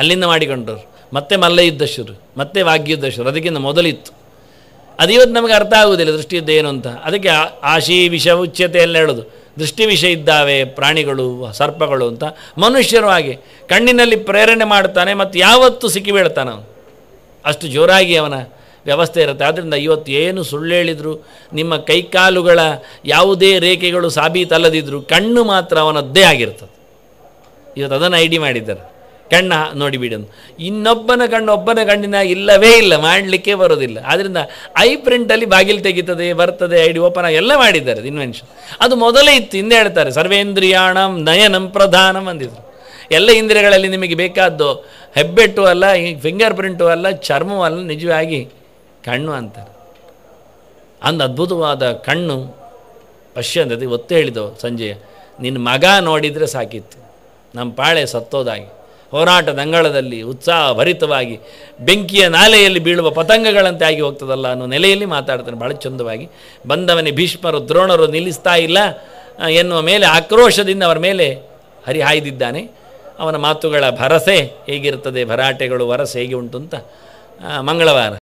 ಅಲ್ಲಿಂದ ಮಾಡಿಕೊಂಡರು ಮತ್ತೆ ಮಲ್ಲಯುದ್ಧ ಶುರು ಮತ್ತೆ ವಾಗ್ಯುದ್ಧ ಶುರು ಅದಕ್ಕಿಂತ ಮೊದಲಿತ್ತು ಅದು ಇವತ್ತು ನಮಗೆ ಅರ್ಥ ಆಗುವುದಿಲ್ಲ ದೃಷ್ಟಿಯುದ್ಧ ಏನು ಅಂತ ಅದಕ್ಕೆ ಆಶಿ ವಿಷ ಎಲ್ಲ ಹೇಳೋದು ದೃಷ್ಟಿ ವಿಷ ಇದ್ದಾವೆ ಪ್ರಾಣಿಗಳು ಸರ್ಪಗಳು ಅಂತ ಮನುಷ್ಯರು ಹಾಗೆ ಕಣ್ಣಿನಲ್ಲಿ ಪ್ರೇರಣೆ ಮಾಡ್ತಾನೆ ಮತ್ತು ಯಾವತ್ತೂ ಸಿಕ್ಕಿಬೇಡ್ತಾನೆ ಅವನು ಅಷ್ಟು ಜೋರಾಗಿ ಅವನ ವ್ಯವಸ್ಥೆ ಇರುತ್ತೆ ಆದ್ದರಿಂದ ಇವತ್ತು ಏನು ಸುಳ್ಳು ಹೇಳಿದರು ನಿಮ್ಮ ಕೈಕಾಲುಗಳ ಯಾವುದೇ ರೇಖೆಗಳು ಸಾಬೀತಲ್ಲದಿದ್ದರೂ ಕಣ್ಣು ಮಾತ್ರ ಅವನದ್ದೇ ಆಗಿರ್ತದೆ ಇವತ್ತು ಅದನ್ನು ಐ ಡಿ ಮಾಡಿದ್ದಾರೆ ಕಣ್ಣ ನೋಡಿಬಿಡಿ ಅಂತ ಇನ್ನೊಬ್ಬನ ಕಣ್ಣು ಒಬ್ಬನ ಕಣ್ಣಿನ ಇಲ್ಲವೇ ಇಲ್ಲ ಮಾಡಲಿಕ್ಕೆ ಬರೋದಿಲ್ಲ ಆದ್ದರಿಂದ ಐ ಪ್ರಿಂಟಲ್ಲಿ ಬಾಗಿಲು ತೆಗೀತದೆ ಬರ್ತದೆ ಐ ಡಿ ಓಪನ್ ಆಗಿ ಎಲ್ಲ ಮಾಡಿದ್ದಾರೆ ಇನ್ವೆನ್ಷನ್ ಅದು ಮೊದಲೇ ಇತ್ತು ಹಿಂದೆ ಹೇಳ್ತಾರೆ ಸರ್ವೇಂದ್ರಿಯಾಣಂ ನಯನಂ ಪ್ರಧಾನಂ ಅಂದಿದ್ರು ಎಲ್ಲ ಇಂದ್ರಿಯಗಳಲ್ಲಿ ನಿಮಗೆ ಬೇಕಾದ್ದು ಹೆಬ್ಬೆಟ್ಟು ಅಲ್ಲ ಫಿಂಗರ್ ಪ್ರಿಂಟು ಅಲ್ಲ ಚರ್ಮವಲ್ಲ ಅಲ್ಲ ನಿಜವಾಗಿ ಕಣ್ಣು ಅಂತಾರೆ ಅಂದ ಅದ್ಭುತವಾದ ಕಣ್ಣು ಪಶ್ಯಂದತಿ ಒತ್ತು ಹೇಳಿದವು ಸಂಜೆಯ ನಿನ್ನ ಮಗ ನೋಡಿದರೆ ಸಾಕಿತ್ತು ನಮ್ಮ ಪಾಳೆ ಸತ್ತೋದಾಗಿ ಹೋರಾಟದ ಅಂಗಳದಲ್ಲಿ ಉತ್ಸಾಹಭರಿತವಾಗಿ ಬೆಂಕಿಯ ನಾಲೆಯಲ್ಲಿ ಬೀಳುವ ಪತಂಗಗಳಂತೆ ಆಗಿ ಹೋಗ್ತದಲ್ಲ ಅನ್ನೋ ನೆಲೆಯಲ್ಲಿ ಮಾತಾಡ್ತಾನೆ ಭಾಳ ಚಂದವಾಗಿ ಬಂದವನೇ ಭೀಷ್ಮರು ದ್ರೋಣರು ನಿಲ್ಲಿಸ್ತಾ ಇಲ್ಲ ಎನ್ನುವ ಮೇಲೆ ಆಕ್ರೋಶದಿಂದ ಅವರ ಮೇಲೆ ಹರಿಹಾಯ್ದಿದ್ದಾನೆ ಅವನ ಮಾತುಗಳ ಭರಸೆ ಹೇಗಿರ್ತದೆ ಭರಾಟೆಗಳು ವರಸೆ ಹೇಗೆ ಉಂಟು ಅಂತ ಮಂಗಳವಾರ